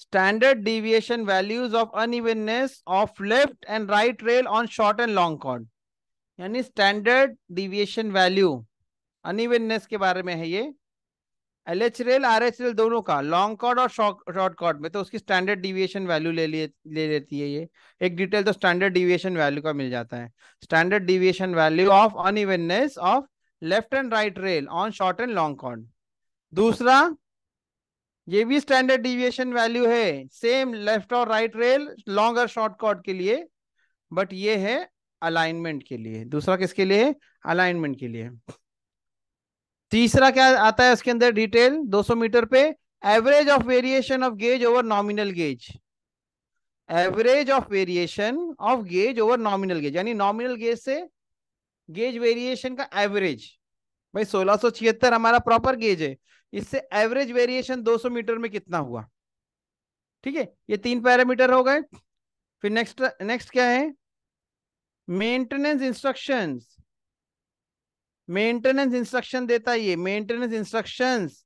standard deviation values of unevenness of left and right rail on short and long chord यानी स्टैंडर्ड डिविएशन वैल्यू अनइवननेस के बारे में है ये L H rail R H rail दोनों का लॉन्ग कॉर्ड और शॉर्ट कॉर्ड में तो उसकी स्टैंडर्ड डिविएशन वैल्यू ले लिए ले लेती है ये एक डिटेल तो स्टैंडर्ड डिविएशन वैल्यू का मिल जाता है standard deviation value of unevenness of left and right rail on short and long chord दूसरा ये भी स्टैंडर्ड डिविएशन वैल्यू है सेम लेफ्ट और राइट रेल लॉन्ग और शॉर्ट कॉर्ड के लिए बट ये है अलाइनमेंट के लिए दूसरा किसके लिए अलाइनमेंट के लिए तीसरा क्या आता है उसके अंदर डिटेल 200 मीटर पे average of variation of gauge over nominal gauge average of variation of gauge over nominal gauge यानी नॉमिनल गेज से गेज वेरिएशन का एवरेज भाई सोलह हमारा प्रॉपर गेज है इससे एवरेज वेरिएशन 200 मीटर में कितना हुआ ठीक है ये तीन पैरामीटर हो गए फिर नेक्स्ट नेक्स्ट क्या है मेंटेनेंस इंस्ट्रक्शंस मेंटेनेंस इंस्ट्रक्शन देता है ये maintenance instructions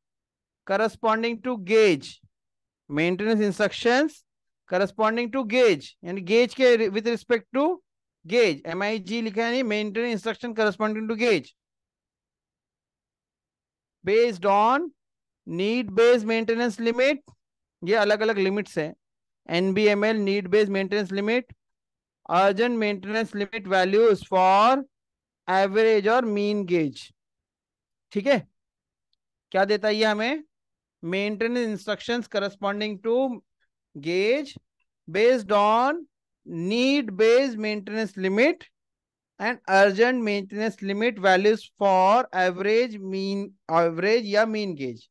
corresponding to gauge maintenance instructions corresponding to gauge यानी गेज के with respect to gauge M I G लिखा है maintenance instruction corresponding to gauge based on need based maintenance limit ये अलग अलग लिमिट्स है NBML need based maintenance limit urgent maintenance limit values for average और mean gauge ठीक है क्या देता है ये हमें maintenance instructions corresponding to gauge based on need based maintenance limit and urgent maintenance limit values for average mean average या mean gauge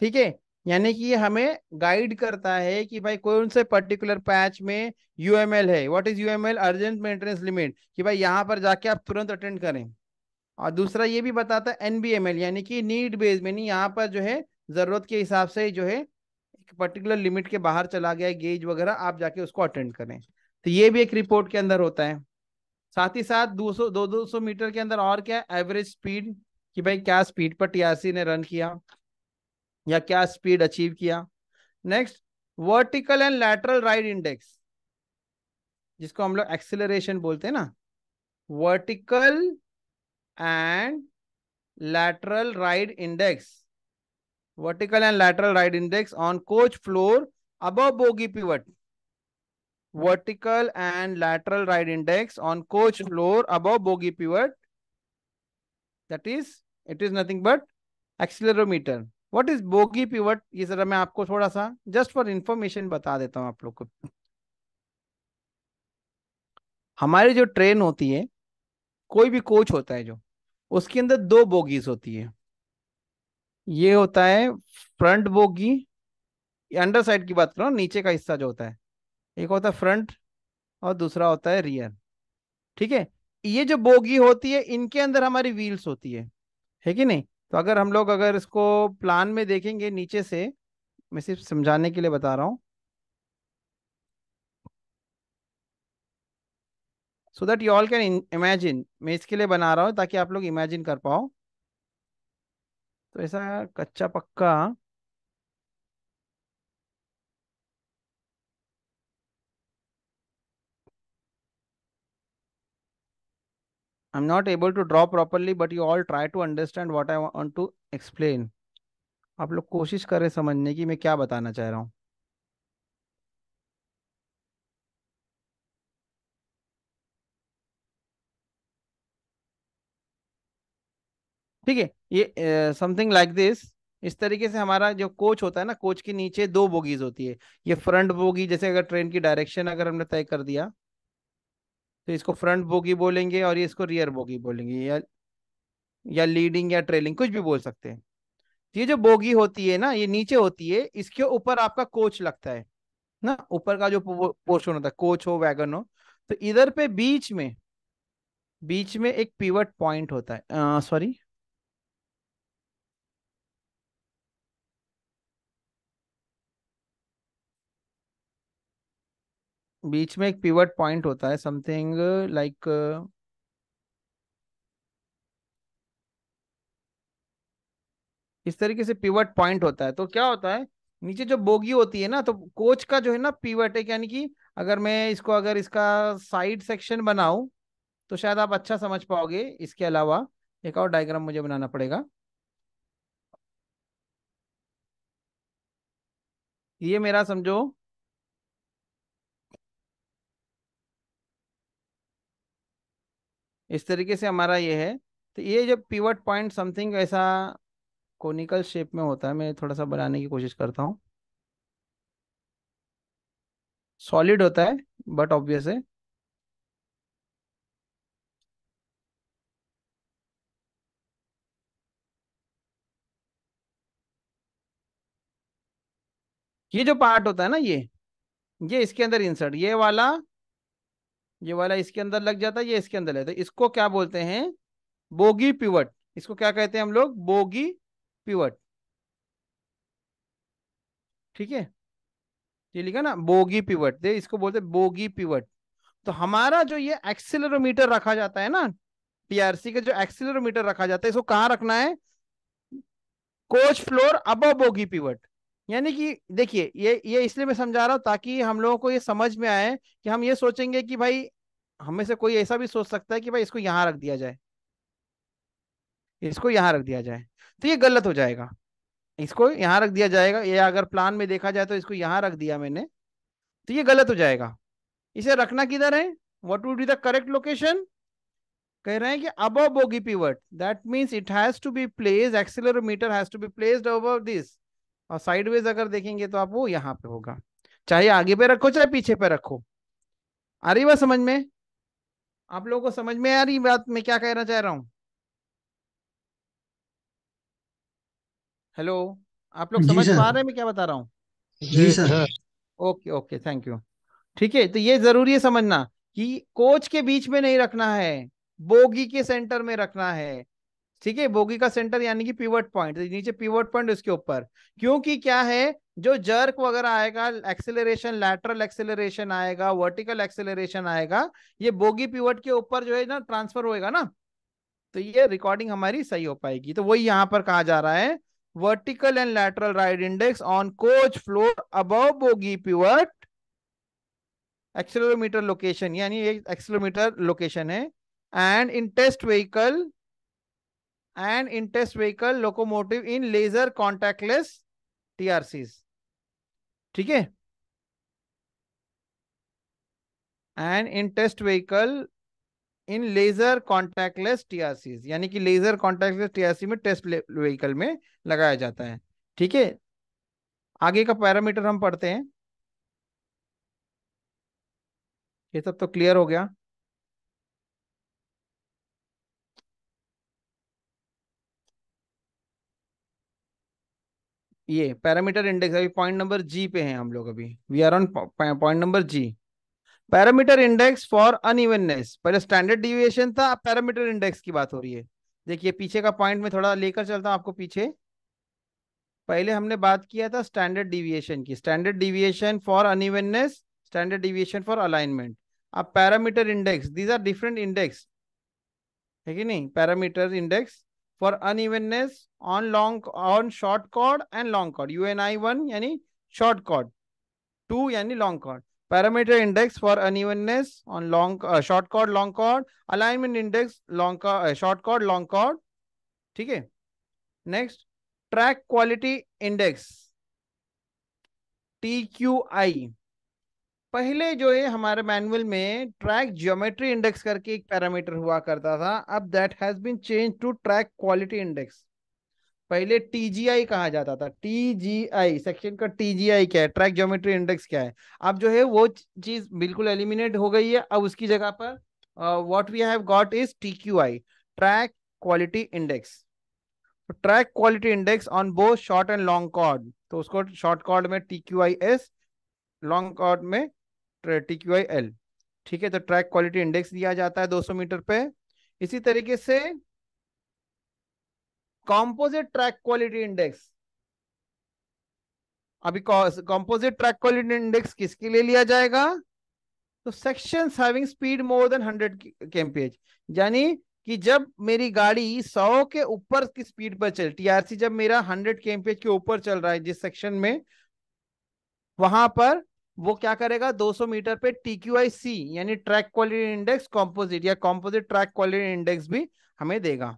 ठीक है यानी कि ये हमें गाइड करता है कि भाई कौन से पर्टिकुलर पैच में यूएमएल है what is UML urgent maintenance limit कि भाई यहाँ पर जाके आप तुरंत अटेंड करें और दूसरा ये भी बताता है एनबीएमएल यानी कि नीड बेस में नहीं यहाँ पर जो है जरूरत के हिसाब से जो है एक पर्टिकुलर लिमिट के बाहर चला गया गेज वगैरह आप जाके उसको अटेंड करें तो ये भी एक रिपोर्ट के अंदर होता है साथ ही साथ दो सौ मीटर के अंदर और क्या एवरेज स्पीड कि भाई क्या स्पीड पर टीआरसी ने रन किया या क्या स्पीड अचीव किया next vertical and lateral ride index जिसको हम लोग एक्सिलरेशन बोलते हैं ना vertical and lateral ride index vertical and lateral ride index on coach floor above bogie pivot vertical and lateral ride index on coach floor above bogie pivot that is it is nothing but accelerometer what is bogie pivot ये जरा मैं आपको थोड़ा सा just for information बता देता हूँ आप लोग को हमारी जो ट्रेन होती है कोई भी कोच होता है जो उसके अंदर दो बोगीज होती है ये होता है फ्रंट बोगी अंडर साइड की बात करो नीचे का हिस्सा जो होता है एक होता है फ्रंट और दूसरा होता है रियर ठीक है ये जो बोगी होती है इनके अंदर हमारी व्हील्स होती है है कि नहीं तो अगर हम लोग अगर इसको प्लान में देखेंगे नीचे से मैं सिर्फ समझाने के लिए बता रहा हूँ so that you all can imagine मैं इसके लिए बना रहा हूँ ताकि आप लोग इमेजिन कर पाओ तो ऐसा कच्चा पक्का I'm not able to draw properly, but you all try to understand what I want to explain. आप लोग कोशिश करें समझने की मैं क्या बताना चाह रहा हूँ ठीक है ये समथिंग लाइक दिस इस तरीके से हमारा जो कोच होता है ना कोच के नीचे दो बोगीज होती है ये फ्रंट बोगी जैसे अगर ट्रेन की डायरेक्शन अगर हमने तय कर दिया तो इसको फ्रंट बोगी बोलेंगे और ये इसको रियर बोगी बोलेंगे या या लीडिंग या ट्रेलिंग कुछ भी बोल सकते हैं तो ये जो बोगी होती है ना ये नीचे होती है इसके ऊपर आपका कोच लगता है ना ऊपर का जो पोर्शन होता है कोच हो वैगन हो तो इधर पे बीच में बीच में एक पीवट पॉइंट होता है सॉरी बीच में एक पिवट पॉइंट होता है समथिंग लाइक like, इस तरीके से पिवट पॉइंट होता है तो क्या होता है नीचे जो बोगी होती है ना तो कोच का जो है ना पिवट है यानी कि अगर मैं इसको अगर इसका साइड सेक्शन बनाऊं तो शायद आप अच्छा समझ पाओगे इसके अलावा एक और डायग्राम मुझे बनाना पड़ेगा ये मेरा समझो इस तरीके से हमारा ये है तो ये जब पिवट पॉइंट समथिंग ऐसा कोनिकल शेप में होता है मैं थोड़ा सा बनाने की कोशिश करता हूँ सॉलिड होता है बट ऑब्वियस है ये जो पार्ट होता है ना ये ये इसके अंदर इंसर्ट ये वाला ये वाला इसके अंदर लग जाता है ये इसके अंदर है इसको क्या बोलते हैं बोगी पिवट इसको क्या कहते हैं हम लोग बोगी पिवट ठीक है ये लिखा ना बोगी पिवट दे इसको बोलते हैं बोगी पिवट तो हमारा जो ये एक्सिलरोमीटर रखा जाता है ना टीआरसी का जो एक्सिलरोमीटर रखा जाता है इसको कहां रखना है coach floor above bogie pivot यानी कि देखिए ये ये इसलिए मैं समझा रहा हूं ताकि हम लोगों को ये समझ में आए कि हम ये सोचेंगे कि भाई हमें से कोई ऐसा भी सोच सकता है कि भाई इसको यहां रख दिया जाए इसको यहां रख दिया जाए तो ये गलत हो जाएगा इसको यहां रख दिया जाएगा या अगर प्लान में देखा जाए तो इसको यहां रख दिया मैंने तो ये गलत हो जाएगा इसे रखना किधर है what would be the correct location कह रहे हैं कि above bogie pivot that means it has to be place accelerometer has to be placed above this और साइडवेज अगर देखेंगे तो आप वो यहाँ पे होगा चाहे आगे पे रखो चाहे पीछे पे रखो आ रही बात समझ में आप लोगों को समझ में आ रही बात मैं क्या कहना चाह रहा हूं हेलो आप लोग समझ पा रहे हैं मैं क्या बता रहा हूँ जी sir okay okay thank you ठीक है तो ये जरूरी है समझना कि कोच के बीच में नहीं रखना है बोगी के सेंटर में रखना है ठीक है बोगी का सेंटर यानी कि पिवट पॉइंट तो नीचे पिवट पॉइंट उसके ऊपर क्योंकि क्या है जो जर्क वगैरह आएगा एक्सेलरेशन लैटरल एक्सेलरेशन आएगा वर्टिकल एक्सेलरेशन आएगा ये बोगी पिवट के ऊपर जो है ना ट्रांसफर होएगा ना तो ये रिकॉर्डिंग हमारी सही हो पाएगी तो वही यहाँ पर कहा जा रहा है vertical and lateral ride index on coach floor above bogie pivot accelerometer location यानी ये एक्सेलोमीटर लोकेशन है and in test vehicle and in test vehicle locomotive in laser contactless TRCs. ठीक है and in test vehicle in laser contactless TRC यानी कि laser contactless TRC में test vehicle में लगाया जाता है ठीक है आगे का पैरामीटर हम पढ़ते हैं ये सब तो क्लियर हो गया ये पैरामीटर इंडेक्स अभी पॉइंट नंबर जी पे हैं हम लोग अभी we are on point number G parameter index for unevenness पहले स्टैंडर्ड डिविएशन था पैरामीटर इंडेक्स की बात हो रही है देखिए पीछे का पॉइंट में थोड़ा लेकर चलता हूँ आपको पीछे पहले हमने बात किया था स्टैंडर्ड डिविएशन की standard deviation for unevenness standard deviation for alignment अब parameter index these are different index है कि नहीं parameter index for unevenness on long on short chord and long chord. UNI1 yani short chord. 2 yani long chord. Parameter index for unevenness on long uh, short chord long chord. Alignment index long uh, short chord long chord. ठीक है track quality index. TQI. पहले जो है हमारे manual में track geometry index करके एक parameter हुआ करता था अब that has been change to track quality index पहले टीजीआई कहा जाता था टीजीआई सेक्शन का टीजीआई क्या है ट्रैक ज्योमेट्री इंडेक्स क्या है अब जो है वो चीज बिल्कुल एलिमिनेट हो गई है अब उसकी जगह पर what we have got is TQI track quality index track quality index on both short and long chord तो उसको शॉर्ट कॉर्ड में T Q I S long chord में टी क्यू आई एल ठीक है तो ट्रैक क्वालिटी इंडेक्स दिया जाता है 200 मीटर पे इसी तरीके से कॉम्पोजिट ट्रैक क्वालिटी इंडेक्स अभी कॉम्पोजिट ट्रैक क्वालिटी इंडेक्स किसके लिए लिया जाएगा तो section having speed more than hundred kmph यानी कि जब मेरी गाड़ी 100 के ऊपर की स्पीड पर चल टीआरसी जब मेरा हंड्रेड केमपीएच के ऊपर चल रहा है जिस सेक्शन में वहां पर वो क्या करेगा 200 मीटर पे सी यानी ट्रैक क्वालिटी इंडेक्स कॉम्पोजिट या कॉम्पोजिट ट्रैक क्वालिटी इंडेक्स भी हमें देगा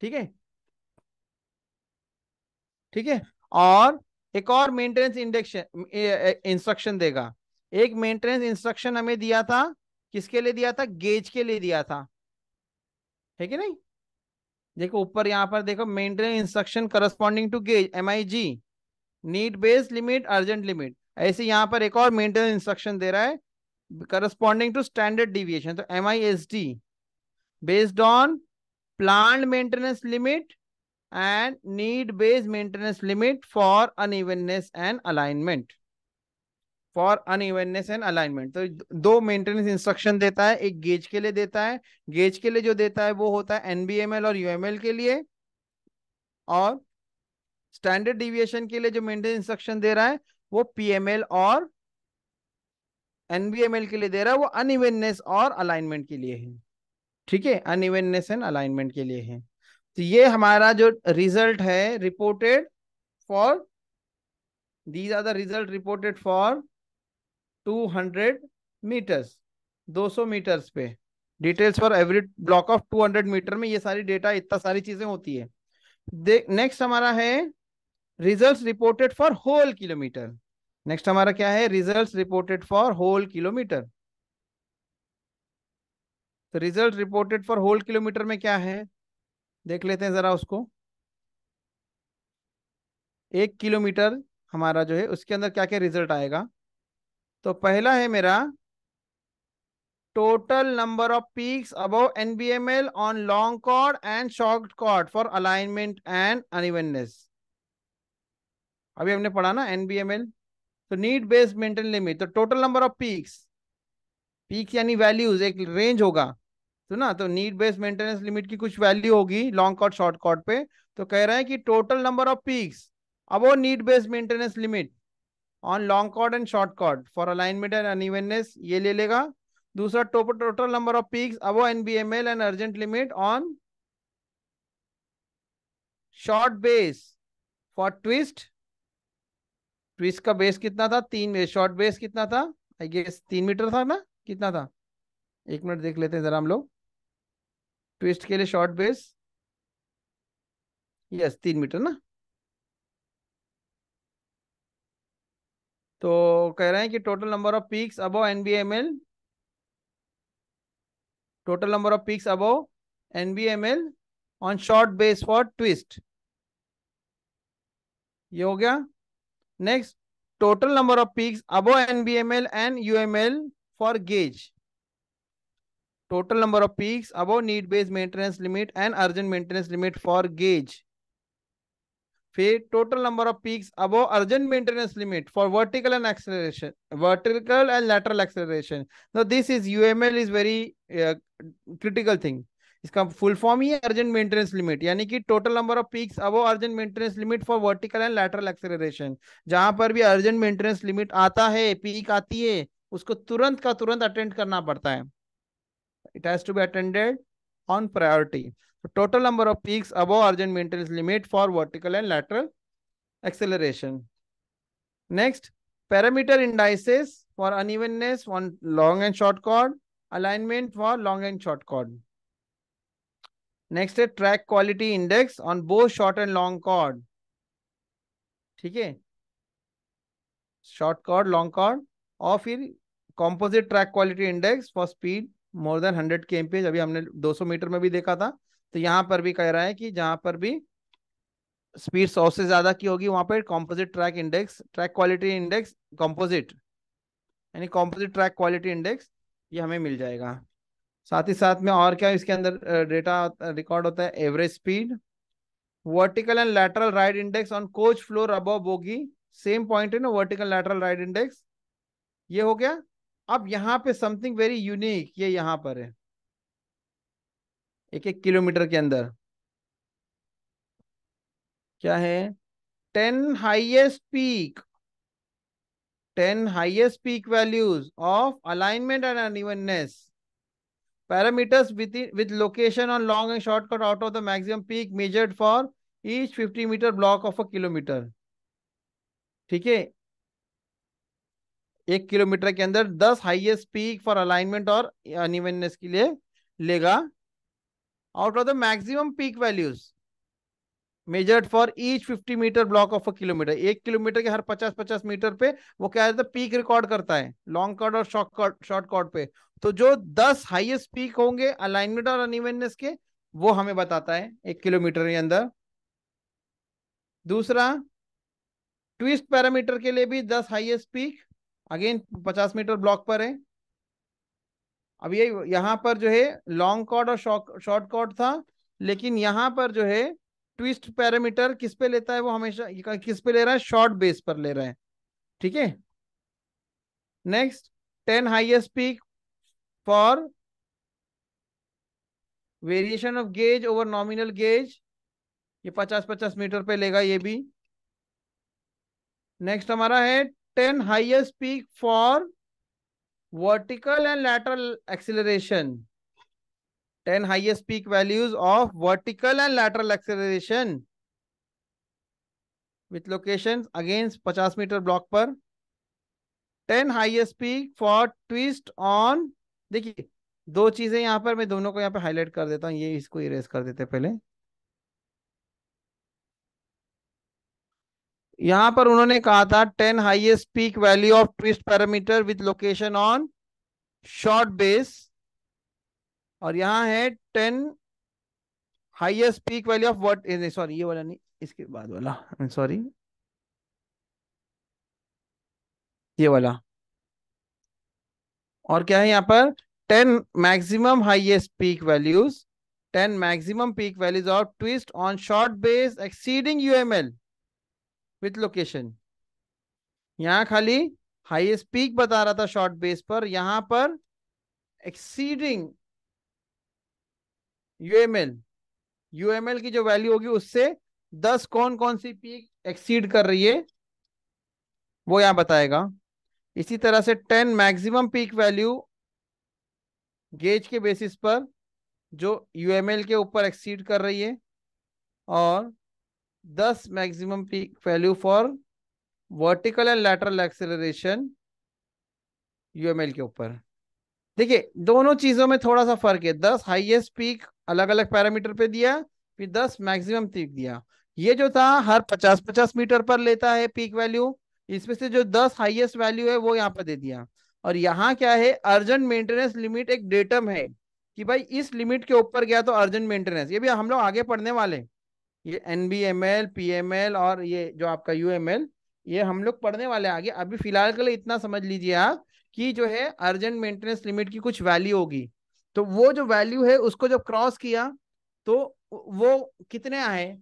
ठीक है ठीक है और एक और मेंटेनेंस इंडेक्स इंस्ट्रक्शन देगा एक मेंटेनेंस इंस्ट्रक्शन हमें दिया था किसके लिए दिया था गेज के लिए दिया था है कि नहीं देखो ऊपर यहां पर देखो maintenance instruction corresponding to gauge M I G need based limit urgent limit ऐसे यहाँ पर एक और मेंटेनेंस इंस्ट्रक्शन दे रहा है करस्पॉन्डिंग टू स्टैंडर्ड डिविएशन तो M I S D based on plan maintenance limit and need base maintenance limit for unevenness and alignment for unevenness and alignment तो दो मेंटेनेंस इंस्ट्रक्शन देता है एक गेज के लिए देता है गेज के लिए जो देता है वो होता है एनबीएमएल और यूएमएल के लिए और स्टैंडर्ड डिविएशन के लिए जो मेंटेनेंस इंस्ट्रक्शन दे रहा है वो पीएमएल और एनबीएमएल के लिए दे रहा है वो अनइवेननेस और अलाइनमेंट के लिए है ठीक है अनइवेननेस एंड अलाइनमेंट के लिए है तो ये हमारा जो रिजल्ट है reported for these are the result reported for 200 metres 200 metres पे details for every block of 200 metre में ये सारी डेटा इतना सारी चीजें होती है नेक्स्ट हमारा है result reported for whole kilometre next हमारा क्या है result reported for whole kilometre तो result reported for whole kilometre में क्या है देख लेते हैं जरा उसको एक किलोमीटर हमारा जो है उसके अंदर क्या क्या रिजल्ट आएगा तो पहला है मेरा total number of peaks above NBML on long chord and short chord for alignment and unevenness. अभी हमने पढ़ा ना एनबीएमएल तो नीड बेस्ड मेंटेन लिमिट तो total number of peaks peak यानी वैल्यूज एक रेंज होगा तो ना तो नीड बेस्ड मेंटेनेंस लिमिट की कुछ वैल्यू होगी लॉन्ग कॉट शॉर्ट कॉट पे तो कह रहे हैं कि टोटल नंबर ऑफ पीक्स अब वो need based maintenance limit on long caught and short cot for alignment and unevenness ये ले लेगा दूसरा total number of peaks above एनबीएमएल and urgent limit on short base for twist twist का base कितना था तीन शॉर्ट बेस कितना था आई गेस तीन मीटर था ना कितना था एक मिनट देख लेते हैं जरा हम लोग ट्विस्ट के लिए शॉर्ट बेस यस तीन मीटर ना तो कह रहे हैं कि total number of peaks above N B M L total number of peaks above N B M L on short base for twist ये हो गया Next, total number of peaks above NBML and UML for gauge. Total number of peaks above need-based maintenance limit and urgent maintenance limit for gauge. Total number of peaks above urgent maintenance limit for vertical and and acceleration vertical lateral acceleration now this is uml is very uh, critical thing इसका full form ही है urgent maintenance limit यानी कि total number of peaks above urgent maintenance limit for vertical and lateral acceleration जहां पर भी urgent maintenance limit आता है पीक आती है उसको तुरंत का तुरंत अटेंड करना पड़ता है it has to be attended on priority total number of peaks above urgent maintenance limit for vertical and lateral acceleration next parameter indices for unevenness on long and short chord alignment for long and short chord next है track quality index on both short and long chord ठीक है short chord long chord और फिर composite track quality index for speed more than hundred K MPH अभी हमने दो सौ metre में भी देखा था तो यहाँ पर भी कह रहा है कि जहां पर भी स्पीड सौ से ज्यादा की होगी वहां पर composite track index track quality index composite यानी कॉम्पोजिट ट्रैक क्वालिटी इंडेक्स ये हमें मिल जाएगा साथ ही साथ में और क्या इसके अंदर डेटा रिकॉर्ड होता है average speed vertical and lateral ride index on coach floor above bogie same point है ना वर्टिकल लैटरल राइड इंडेक्स ये हो गया अब यहाँ पे समथिंग वेरी यूनिक ये यहाँ पर है एक एक किलोमीटर के अंदर क्या है ten highest peak ten highest peak values of alignment and unevenness Parameters within, with location on long and shortcut out of the maximum peak measured for each 50 meter block of a kilometer. ठीक है एक kilometre के अंदर 10 highest peak for alignment और अनिवननेस के लिए लेगा out of the maximum peak values measured for each 50 metre block of a kilometre एक किलोमीटर के हर 50-50 मीटर पे वो क्या रहता है पीक रिकॉर्ड करता है लॉन्ग कट और शॉर्ट कट शॉर्ट कट पे तो जो दस हाईएस्ट पीक होंगे अलाइनमेंट और अनिवननेस के वो हमें बताता है एक किलोमीटर के अंदर दूसरा ट्विस्ट पैरामीटर के लिए भी दस हाईएस्ट पीक अगेन पचास मीटर ब्लॉक पर है अब ये यहां पर जो है लॉन्ग कॉर्ड और शॉर्ट कॉर्ड था लेकिन यहां पर जो है ट्विस्ट पैरामीटर किस पे लेता है वो हमेशा किस पे ले रहा है शॉर्ट बेस पर ले रहा है ठीक है next ten highest peak for variation of gauge over nominal gauge ये पचास पचास मीटर पे लेगा ये भी नेक्स्ट हमारा है ten highest peak for vertical and lateral acceleration ten highest peak values of vertical and lateral acceleration with location against पचास मीटर ब्लॉक पर ten highest peak for twist on देखिए दो चीजें यहाँ पर मैं दोनों को यहाँ पे हाईलाइट कर देता हूँ ये इसको इरेज कर देते पहले यहां पर उन्होंने कहा था ten highest peak value of twist parameter with location on short base और यहां है ten highest peak value of vert sorry ये वाला नहीं इसके बाद वाला सॉरी ये वाला और क्या है यहाँ पर ten maximum highest peak values ten maximum peak values और twist on short base exceeding UML with location यहाँ खाली हाईएस्ट पीक बता रहा था शॉर्ट बेस पर यहाँ पर एक्सीडिंग यूएमएल यूएमएल की जो वैल्यू होगी उससे दस कौन कौन सी पीक एक्सीड कर रही है वो यहाँ बताएगा इसी तरह से ten maximum peak value gauge के बेसिस पर जो यूएमएल के ऊपर एक्सीड कर रही है और दस maximum peak value for vertical and lateral acceleration UML के ऊपर देखिए दोनों चीजों में थोड़ा सा फर्क है दस हाईएस्ट पीक अलग अलग पैरामीटर पे दिया फिर दस मैक्सिमम पीक दिया ये जो था हर पचास पचास मीटर पर लेता है पीक वैल्यू इसमें से जो दस हाइएस्ट वैल्यू है वो यहाँ पर दे दिया और यहाँ क्या है अर्जेंट मेंटेनेंस लिमिट एक डेटम है कि भाई इस लिमिट के ऊपर गया तो अर्जेंट मेंटेनेंस ये भी हम लोग आगे पढ़ने वाले ये N B M L P M L और ये जो आपका यू एम एल ये हम लोग पढ़ने वाले आगे अभी फिलहाल के लिए इतना समझ लीजिए आप कि जो है अर्जेंट मेंटेनेंस लिमिट की कुछ वैल्यू होगी तो वो जो वैल्यू है उसको जब क्रॉस किया तो वो कितने आए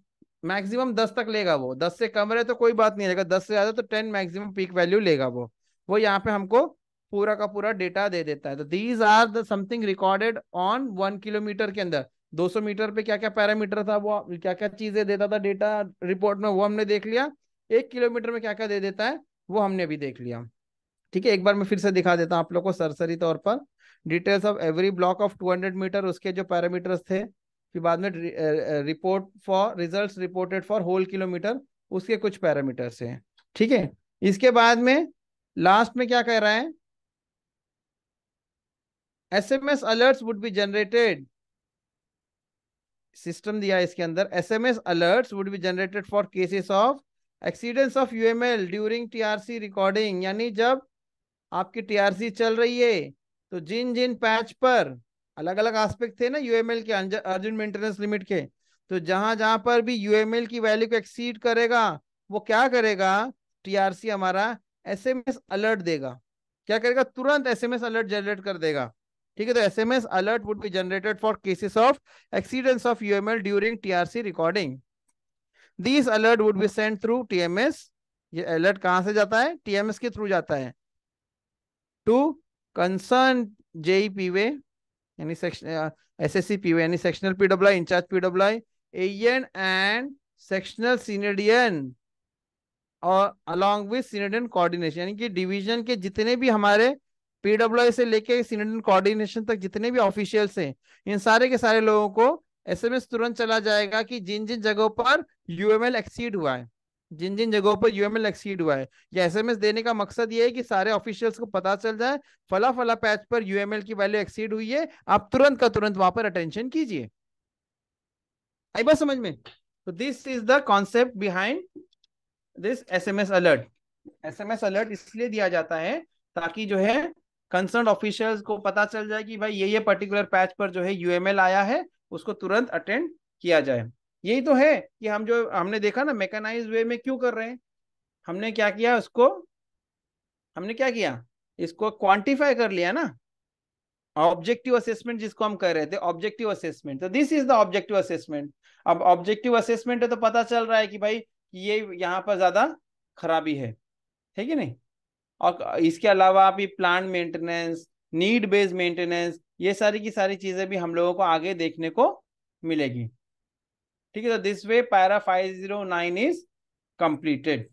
मैक्सिमम दस तक लेगा वो दस से कम रहे तो कोई बात नहीं रहेगा दस से ज्यादा तो टेन मैक्सिमम पीक वैल्यू लेगा वो वो यहाँ पे हमको पूरा का पूरा डेटा दे देता है तो these are the something recorded on one kilometre के अंदर 200 मीटर पे क्या क्या पैरामीटर था वो क्या क्या चीजें देता था डेटा रिपोर्ट में वो हमने देख लिया एक किलोमीटर में क्या क्या दे देता है वो हमने भी देख लिया ठीक है एक बार मैं फिर से दिखा देता हूँ आप लोग को सरसरी तौर पर details of every block of 200 metre उसके जो पैरामीटर्स थे फिर बाद में report for result reported for whole kilometre उसके कुछ पैरामीटर्स हैं ठीक है इसके बाद में लास्ट में क्या कह रहा है S M S alerts would be generated system दिया इसके अंदर S M S alerts would be generated for cases of accidents of UML during TRC recording यानी जब आपकी टीआरसी चल रही है तो जिन जिन पैच पर अलग अलग आस्पेक्ट थे ना यूएमएल के अर्जेंट मेंटेनेंस लिमिट के तो जहां जहां पर भी यूएमएल की वैल्यू को एक्सीड करेगा वो क्या करेगा टीआरसी हमारा एसएमएस अलर्ट देगा क्या करेगा तुरंत एसएमएस अलर्ट जनरेट कर देगा ठीक है तो SMS alert would be generated for cases of accidents of UML during TRC recording this alert would be send through TMS ये अलर्ट कहां से जाता है टीएमएस के थ्रू जाता है टू कंसर्न जेई वे यानी एसएससी पीओ यानी sectional PW I incharge PW I N and sectional senior DN और अलोंग विद सीनियर कोऑर्डिनेशन यानी कि डिवीजन के जितने भी हमारे पीडब्ल्यू से लेके सीनियर कोऑर्डिनेशन तक जितने भी ऑफिशियल्स हैं इन सारे के सारे लोगों को एसएमएस तुरंत चला जाएगा कि जिन जिन जगहों पर यूएमएल एक्सीड हुआ है जिन जिन जगहों पर यूएमएल एक्सीड हुआ है या एसएमएस देने का मकसद ये है कि सारे ऑफिशियल्स को पता चल जाए फला फला पैच पर यूएमएल की वैल्यू एक्सीड हुई है आप तुरंत का तुरंत वहां पर अटेंशन कीजिए आई बात समझ में तो this is the concept behind this SMS alert SMS alert इसलिए दिया जाता है ताकि जो है कंसर्न ऑफिशियल्स को पता चल जाए कि भाई ये ये पर्टिकुलर पैच पर जो है यूएमएल आया है उसको तुरंत अटेंड किया जाए यही तो है कि हम जो हमने देखा ना मैकेनाइज वे में क्यों कर रहे हैं हमने क्या किया उसको हमने क्या किया इसको क्वांटिफाई कर लिया ना ऑब्जेक्टिव असेसमेंट जिसको हम कर रहे थे ऑब्जेक्टिव असेसमेंट तो this is the objective assessment अब ऑब्जेक्टिव असेसमेंट है तो पता चल रहा है कि भाई ये यहाँ पर ज्यादा खराबी है ठीक है नहीं और इसके अलावा अभी plant maintenance need based maintenance ये सारी की सारी चीजें भी हम लोगों को आगे देखने को मिलेगी ठीक है तो this way para five zero nine is completed